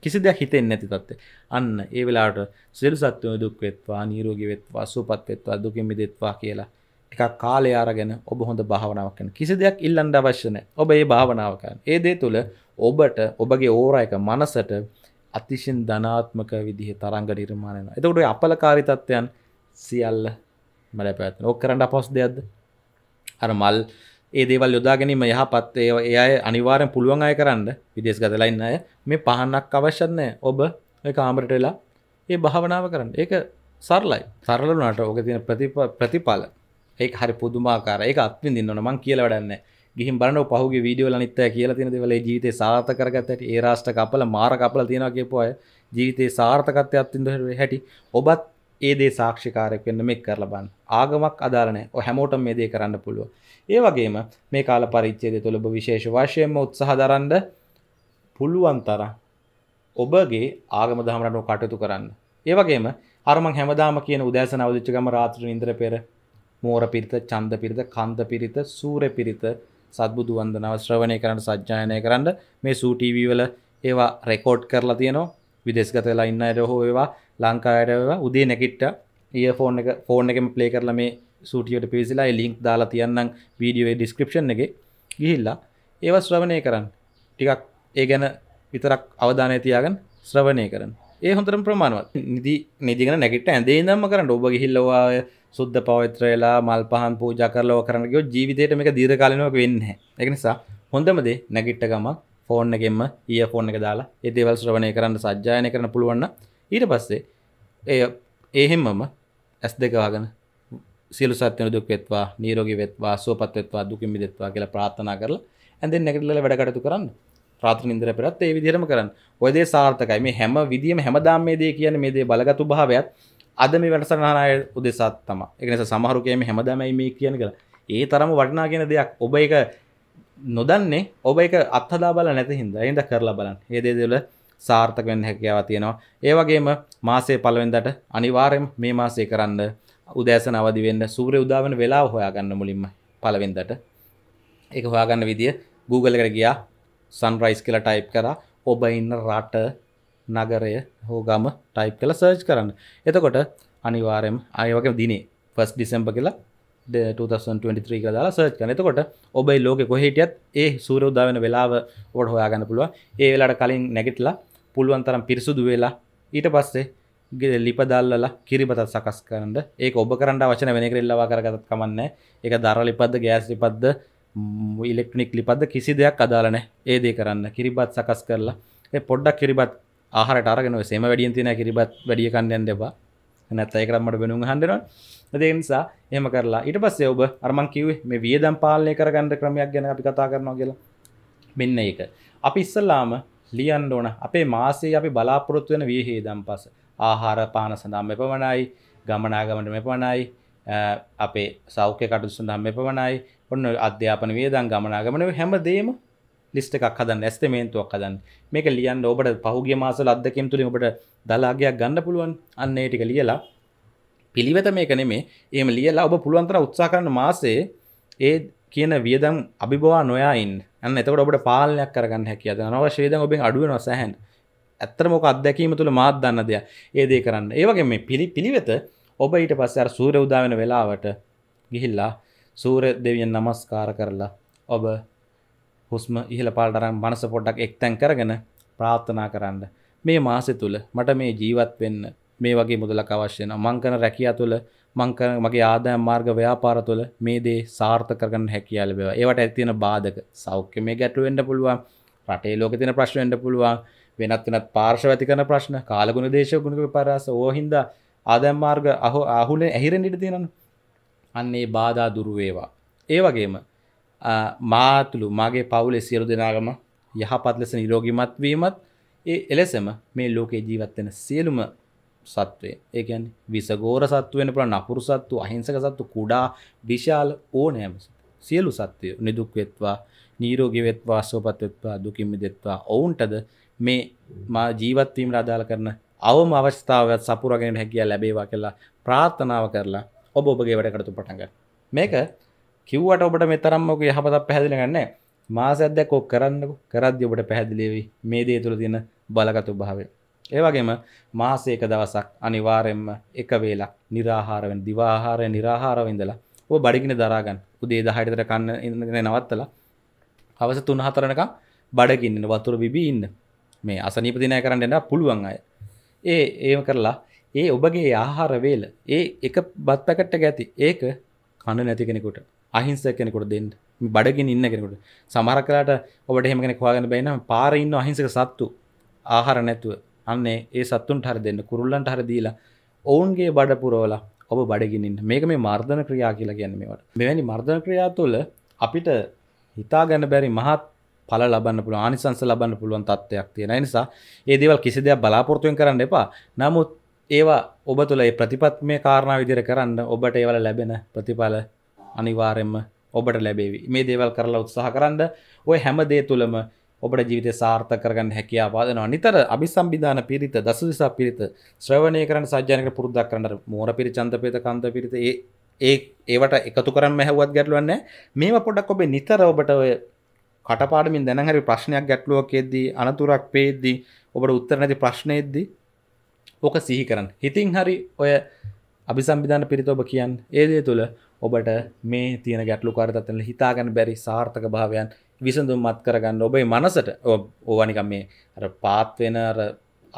කිසි දෙයක් හිතෙන් නැති තත්ත අන්න ඒ වෙලාට සිල් සත්වය දුක් වෙත්වා නීරෝගි වෙත්වා සුපත් වෙත්වා දුකින් මිදෙත්වා කියලා එකක් කාලය අරගෙන ඔබ හොඳ භාවනාවක් කරන කිසි දෙයක් ඉල්ලන්න අවශ්‍ය නැහැ. ඔබ මේ භාවනාව කරන. ඒ දේ තුල ඔබට ඔබගේ ඕරා එක මනසට අතිශයින් ධනාත්මක විදිහේ තරංග නිර්මාණය වෙනවා. එතකොට ඔය අපලකාරී තත්ත්වයන් සියල්ල මලපෑතන. ඔක් කරන්න අපහසු දෙයක්ද? අර මල් ඒ දේවල් යොදා ගැනීම යහපත් ඒ අය අනිවාරෙන් පුළුවන් අය කරන්න විදේශ ගතලයින්න අය මේ පහන්නක් අවශ්‍යනය ඔබ කාමරට වෙලා ඒ භාවනාව කරන්න ඒක සරලයි සරලනට ඕක තින ප්‍රතිඵල ඒ හරි පුදුමාකාර එක අත්විඳන්න මං කියල වැඩන්න ගිහි බරන පහුගේ වීඩියෝල නිත්ත කියල තින දෙවල ජීවිතය සාර්ථකරගතට ඒ රාෂ්ට කපල මාර කපල තියෙනගේ පොය ජීවිතයේ සාර්ථකත්ය අත්තිදහ හැටි ඔබත් ඒ දේ සාක්ෂිකාරයක් වෙන්න මෙක් කරලා බලන්න. ආගමක් අදාළ නැහැ. ඔය හැමෝටම මේ දේ කරන්න පුළුවන්. ඒ වගේම මේ කාල පරිච්ඡේදය තුළ ඔබ විශේෂ වශයෙන්ම උත්සාහ දරන්න පුළුවන් තරම් ඔබගේ ආගම දහම රටව කටයුතු කරන්න. ඒ වගේම අර මං හැමදාම කියන උදෑසන අවදිච්ච ගම රාත්‍රියේ නිින්දර පෙර මෝර පිරිත, ඡන්ද පිරිත, කන්ද පිරිත, සූර්ය පිරිත සත්බුදු වන්දනාව ශ්‍රවණය කරන්න සජ්ජායනය කරන්න මේ සූ ටීවී වල ඒවා රෙකෝඩ් කරලා තියෙනවා විදේශගත වෙලා ඉන්න අයට හෝ ඒවා ලංකායට උදේ නැකිට්ට ඒ ෆෝන් එක ෆෝන් එකම පලේ කරලා මේ සූටියට පිවිසිලා ලිින්ක් දාලා තියන්නම් වීඩියෝේ ඩිස්ක්‍රපෂන් එක ගිහිල්ලා ඒව ශ්‍රවණය කරන්න ටිකක් ඒ ගැන විතරක් අවධානය තියාගන් ශ්‍රවණය කරන්න ඒ හොඳරම් ප්‍රමාණවත් නිදි නිදිගෙන නැගට ඇදේ දම්ම කරන්න ඔබ හිල්ලවා සුද්ද පවිත්‍රයලා මල් පහන් පූජ කරලව කරනකෝ ජීවිතයට මේක දීර කාලනක වෙන්න එක නිසා හොඳමදේ නැගිට්ට ගම ෆෝන් එකෙන්ම ඒ ෆෝන් එක දාලා ඒ දේවල් ශ්‍රවණය කරන්න සජ්ජායන කරන පුළුවන්න ඊට පස්සේ එය ඒහෙම්මම ඇස් දෙකවාගෙන සියලු සත්‍යන දුක් වෙත්වා නීරෝගී වෙත්වා සුවපත් වෙත්වා දුකින් මිදෙත්වා කියලා ප්‍රාර්ථනා කරලා ඇඳෙන් නැගිටලා වැඩ කටයුතු කරන්න රාත්‍රී නින්දර පෙරත් ඒ විදිහටම කරන්න ඔය දේ සාර්ථකයි මේ හැම විදියෙම හැමදාම මේ දේ කියන්නේ මේ දේ බලගත් භාවයත් අද මේ වැඩසටහන අය උදෙසාත් තමයි ඒක නිසා සමහරු කියන්නේ හැමදාමයි මේ කියන කියලා ඒ තරම වටිනා කියන දෙයක් ඔබ ඒක නොදන්නේ ඔබ ඒක අත්හදා බලලා නැති හින්දා එහෙනම් කරලා බලන්න මේ දේ දේවල සාර්ථක වෙන්න හැකියාව තියෙනවා. ඒ වගේම මාසයේ පළවෙනිදාට අනිවාර්යයෙන් මේ මාසයේ කරන්න උදෑසන අවදි වෙන්න සූර්ය උදා වෙන වෙලාව හොයාගන්න මුලින්ම පළවෙනිදාට. ඒක හොයාගන්න විදිය Google එකට ගියා sunrise කියලා type කරා ඔබ ඉන්න රට නගරය හෝ ගම ටයිප් කළ සර්ච් කරන්න එතකොට අනිවාරයම අයවගේ දිනේ ෆස් ඩිසම්ප කියලා 2023 කියලා දාලා සර්ච් කරන එතකොට ඔබයි ලෝකෙ කොහේටියත් ඒ සූර්ය උදා වෙන වෙලාව ඔබට හොයාගන්න පුළුවන් ඒ වෙලාවට කලින් නැගිටලා පුළුවන් තරම් පිරිසුදු වෙලා ඊට පස්සේ ලිප දල්ලලා කිරිබතත් සකස් කරන්න ඒ ඔබ කරන්න වචන වෙන කරල්ලවා කරගතත් කමන්න එක දර ලිපද ගෑස් ලිපද්ද ඉලෙක්ට්‍රනික් ලිපද කිසි දෙයක් අදාලන ඒ දේ කරන්න කිරිබත් සකස් කරලා ඒ පොඩ්ඩක් කිරිබත් ආහරට අරගෙන සේම වැඩියෙන් තියෙන කිරිබත් වැඩිය කන්නයන් දෙබා නැත් ඒකරම්මට වෙනුම් හන්ඩෙනවා දේනිසා එහම කරලා ඉට පස්සේ ඔබ අරමන් කිවේ මේ වියදම් පාලය කරගන්න ක්‍රමයක් ගැන අපි කතා කරනවා කියලා මෙන්න එක අපි ඉස්සල්ලාම ලියන්න ඕන අපේ මාසේ අපි බලාපොරොත්තු වෙන වියහේදම් පස ආහාර පාන සඳහම් මෙපමණයි ගමනාගමට මෙපමණයි අපේ සෞඛ්‍ය කටු සඳහම් මෙපමණයි ඔන්න අධ්‍යාපන වියදම් ගමනාගමන හැම දේම ලිස්ට එකක් හදන් ඇස්තමේන්තුවක් හදන් මේක ලියන්න ඔබට පහුගේ මාසල අදකෙම් තුළින් ඔබට දලාගයක් ගන්න පුළුවන් අන්න ඒ ටික ලියලා පිළිවෙත මේක නෙමේ එම ලියලා ඔබ පුළුවන්තර උත්සා කරන මාසේ ඒ කියන වියදම් අභිබවා නොයායින් අන්න එතකට ඔබට පාලනයක් කරගන්න හැකිද නවශේද ඔබෙන් අඩුව නොසැහන් ඇත්තරමොක අදැකීම තුළ මාත් දන්න දෙයක් ඒදේ කරන්න ඒවගේ මේ පිළි පිළිවෙත ඔබ ඊට පස්ස අර සූර උදාවෙන වෙලාවට ගිහිල්ලා සූර දෙවියන් නමස්කාර කරලා ඔබ හුස්ම ඉහල පාලටරම් මනස පොඩ්ඩක් එක්තැන් කරගෙන ප්‍රාර්ථනා කරන්න මේ මාසෙ තුළ මට මේ ජීවත් වෙන්න මේ වගේ මුදලක් අවශ්‍යන මංකන රැකියා තුළ මංක මගේ ආදායම් මාර්ග ව්‍යාපාර තුළ මේ දේ සාර්ථක කරගන්න හැකියාව ලැබෙනවා. ඒවට ඇති තියෙන බාධක සෞඛ්‍යමය ගැටලු වෙන්න පුළුවන්. රටේ ලෝකේ තියෙන ප්‍රශ්න වෙන්න පුළුවන්. වෙනත් වෙනත් පාර්ශ්ව ඇති කරන ප්‍රශ්න, කාලගුණ දේශගුණික විපර්යාස ඕහින්ද ආදායම් මාර්ග අහෝ අහුලේ ඇහිරෙන්න ඉඩ තියෙනවා. අන්න ඒ බාධා දුරු වේවා. ඒ වගේම මාතුළු මගේ පවුලේ සියලු දෙනාගම යහපත් ලෙස නිරෝගිමත් වීමත් ඒ එලෙසම මේ ලෝකේ ජීවත් වෙන සියලුම සත්වය ඒකන් විසගෝර සත්වවෙන පුළ නපුරු සත්තු අහිංසක සත්තු කුඩා විශාල ඕනෑම සියලු සත්වය නිදුක්වෙත්වා නීරෝගිවෙත්වා සෝපත්වෙත්වා දුකින්ම දෙත්වා ඔවුන්ටද මේ මා ජීවත්වීම රදාල කරන අවම අවස්ථාවත් සපුරගෙන හැකිය ලැබේවා කියලා ප්‍රාර්ථනාව කරලා ඔබ ඔබගේ වැඩකටතු පටඟ මේක කිව්වට ඔබට මෙතරම්මක යහපතක් පැහැදිලගන්න මාසැද්දැකෝ කරන්නකු කරද්‍ය ඔබට පැහැදිලේවී මේ දේ තුළ තියෙන බලකතු භාවේ ඒවගේම මාසයක දවසක් අනිවාරෙන්ම එක වේලක් නිරාහාරවෙන් දිවාහාරය නිරාහාරවෙන්දලා ඔ බඩිගෙන දරාගන්න උදේ දහයටතර කන්න ඉඳගෙන නවත්තලා හවස තුන් හතරනක බඩගින්න වතුර බිබී ඉන්න මේ අසනීපතිනය කරන්න එන්න පුළුවන් අය ඒ ඒම කරලා ඒ ඔබගේ ආහාර වේල ඒ එක බත්තකට ගැති ඒක කණ නැති කෙනෙකුට අහිංස කෙනෙකුට දෙන්න බඩගෙන ඉන්න කෙනෙකුට සමහර කරලාට ඔබට එහෙම කෙනෙක් හොයාගෙන බැිනම් පාර ඉන්න අහිංසක සත්තු ආහාර නැතුව අන්නේ ඒ සත්තුන්ට හරි දෙන්න කුරුල්ලන්ට හරි දීලා ඔවුන්ගේ බඩ පුරවලා ඔබ බඩගිනින්න මේක මේ මර්ධන ක්‍රියා කියලා ගැන මේවට මෙවැනි මර්ධන ක්‍රියා තුළ අපිට හිතා ගැන බැරි මහත් පල ලබන්න පුළුව ආනිසංස ලබන්න පුළුවන් තත්වයක් තියෙන නිසා ඒ දේවල් කිසි දෙයක් බලාපොරතුවෙන් කරන්න එපා නමුත් ඒවා ඔබ තුළ ඒ ප්‍රතිපත්මය කාරණ විදිර කරන්න ඔබට ඒවල ලැබෙන ප්‍රතිඵල අනිවාරෙන්ම ඔබට ලැබේවි මේ දේවල් කරලා උත්සාහ කරන්න ඔය හැම දේ තුළම ඔබට ජීවිත සාර්ථ කරගන්න හැකියා පාදනවා නිතර අභිසම්බිධාන පිරිත දස දිසා පිරිත ශ්‍රවණය කරන සජ්ජනක පුරුද්දක් කරන්න මෝර පිරි චන්දපේත කන්ද පිරිත ඒ ඒ ඒවට එකතු කරන්න හැවත් ගැටලුවන්නේ මේව පොඩක් ඔබේ නිතර ඔබට ඔය කටපාඩමින් දැන හරි ප්‍රශ්නයක් ගැටලුවක් එද්දී අනතුරක් පේද්දී ඔබට උත්තර නැති ප්‍රශ්නෙද්දී ඕක සිහි කරන්න. හිතින් හරි ඔය අභිසම්බිධාන පිරිත ඔබ කියන්නේ ඒ දේ තුල ඔබට මේ තියෙන ගැටලු කාර්යතත්ත්වවල හිතාගන්න බැරි සාර්ථක භාවයන් විසඳුම් මත් කරගන්න ඔබේ මනසට ඕවනිකම් මේ පාත්වෙන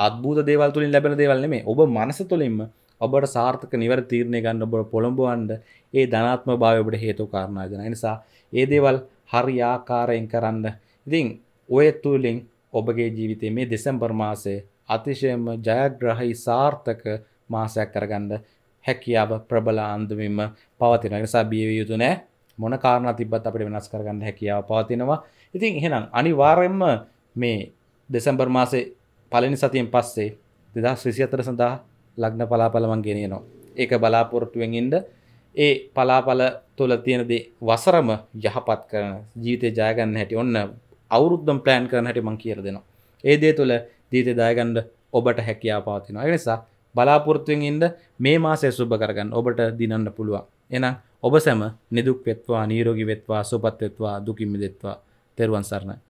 අත්බූ දේවල් තුලින් ලැබෙන දේවල්න මේ ඔබ මනස තුළින්ම ඔබට සාර්ථක නිවර තීරණය ගන්න ඔබට පොළොඹවන්ඩ ඒ ධනාත්ම භාවඔබට හේතු කාරණාගෙන නිසා ඒ දේවල් හරි ආකාරයෙන් කරන්න ඉතිං ඔය තුළින් ඔබගේ ජීවිතේ මේ දෙසම්බර් මාසය අතිශයම ජයග්‍රහහි සාර්ථක මාසයක් කරගන්න හැකියාව ප්‍රබලාන්දමින්ම පවතින නිසා බියව යුතු නෑ මොන කාරණ තිබත් අපට වෙනස් කරගන්න හැකියාව පවතිනවා ඉතින් එහෙනම් අනිවාරයෙන්ම මේ දෙසම්බර් මාසේ පලනි සතියෙන් පස්සේ දෙදස් විසි අතර සඳහා ලග්න පලාපලමන් ගෙනයනවා ඒක බලාපොරොට්ටුවෙන්ඉන්ඩ ඒ පලාපල තුළ තියෙනද වසරම යහපත් කරන ජීවිතය ජයගන්න හැටි ඔන්න අවුරුද්දම් ප්ලෑන් කරන හැටි මං කියර දෙනවා ඒදේ තුළ ජීතය දායගන්ඩ ඔබට හැකියා පවතිනවා නිසා බලාපොරත්තුවෙන් ඉන්ද මේ මාසය සුබ කරගන්න ඔබට දිනන්න පුළුවන් එනම් ඔබ සැම නිදුක් වෙත්වා නීරෝගී වෙත්වා සුවපත් වෙත්වා දුකින් මිදෙත්වා තෙරුවන් සරණයි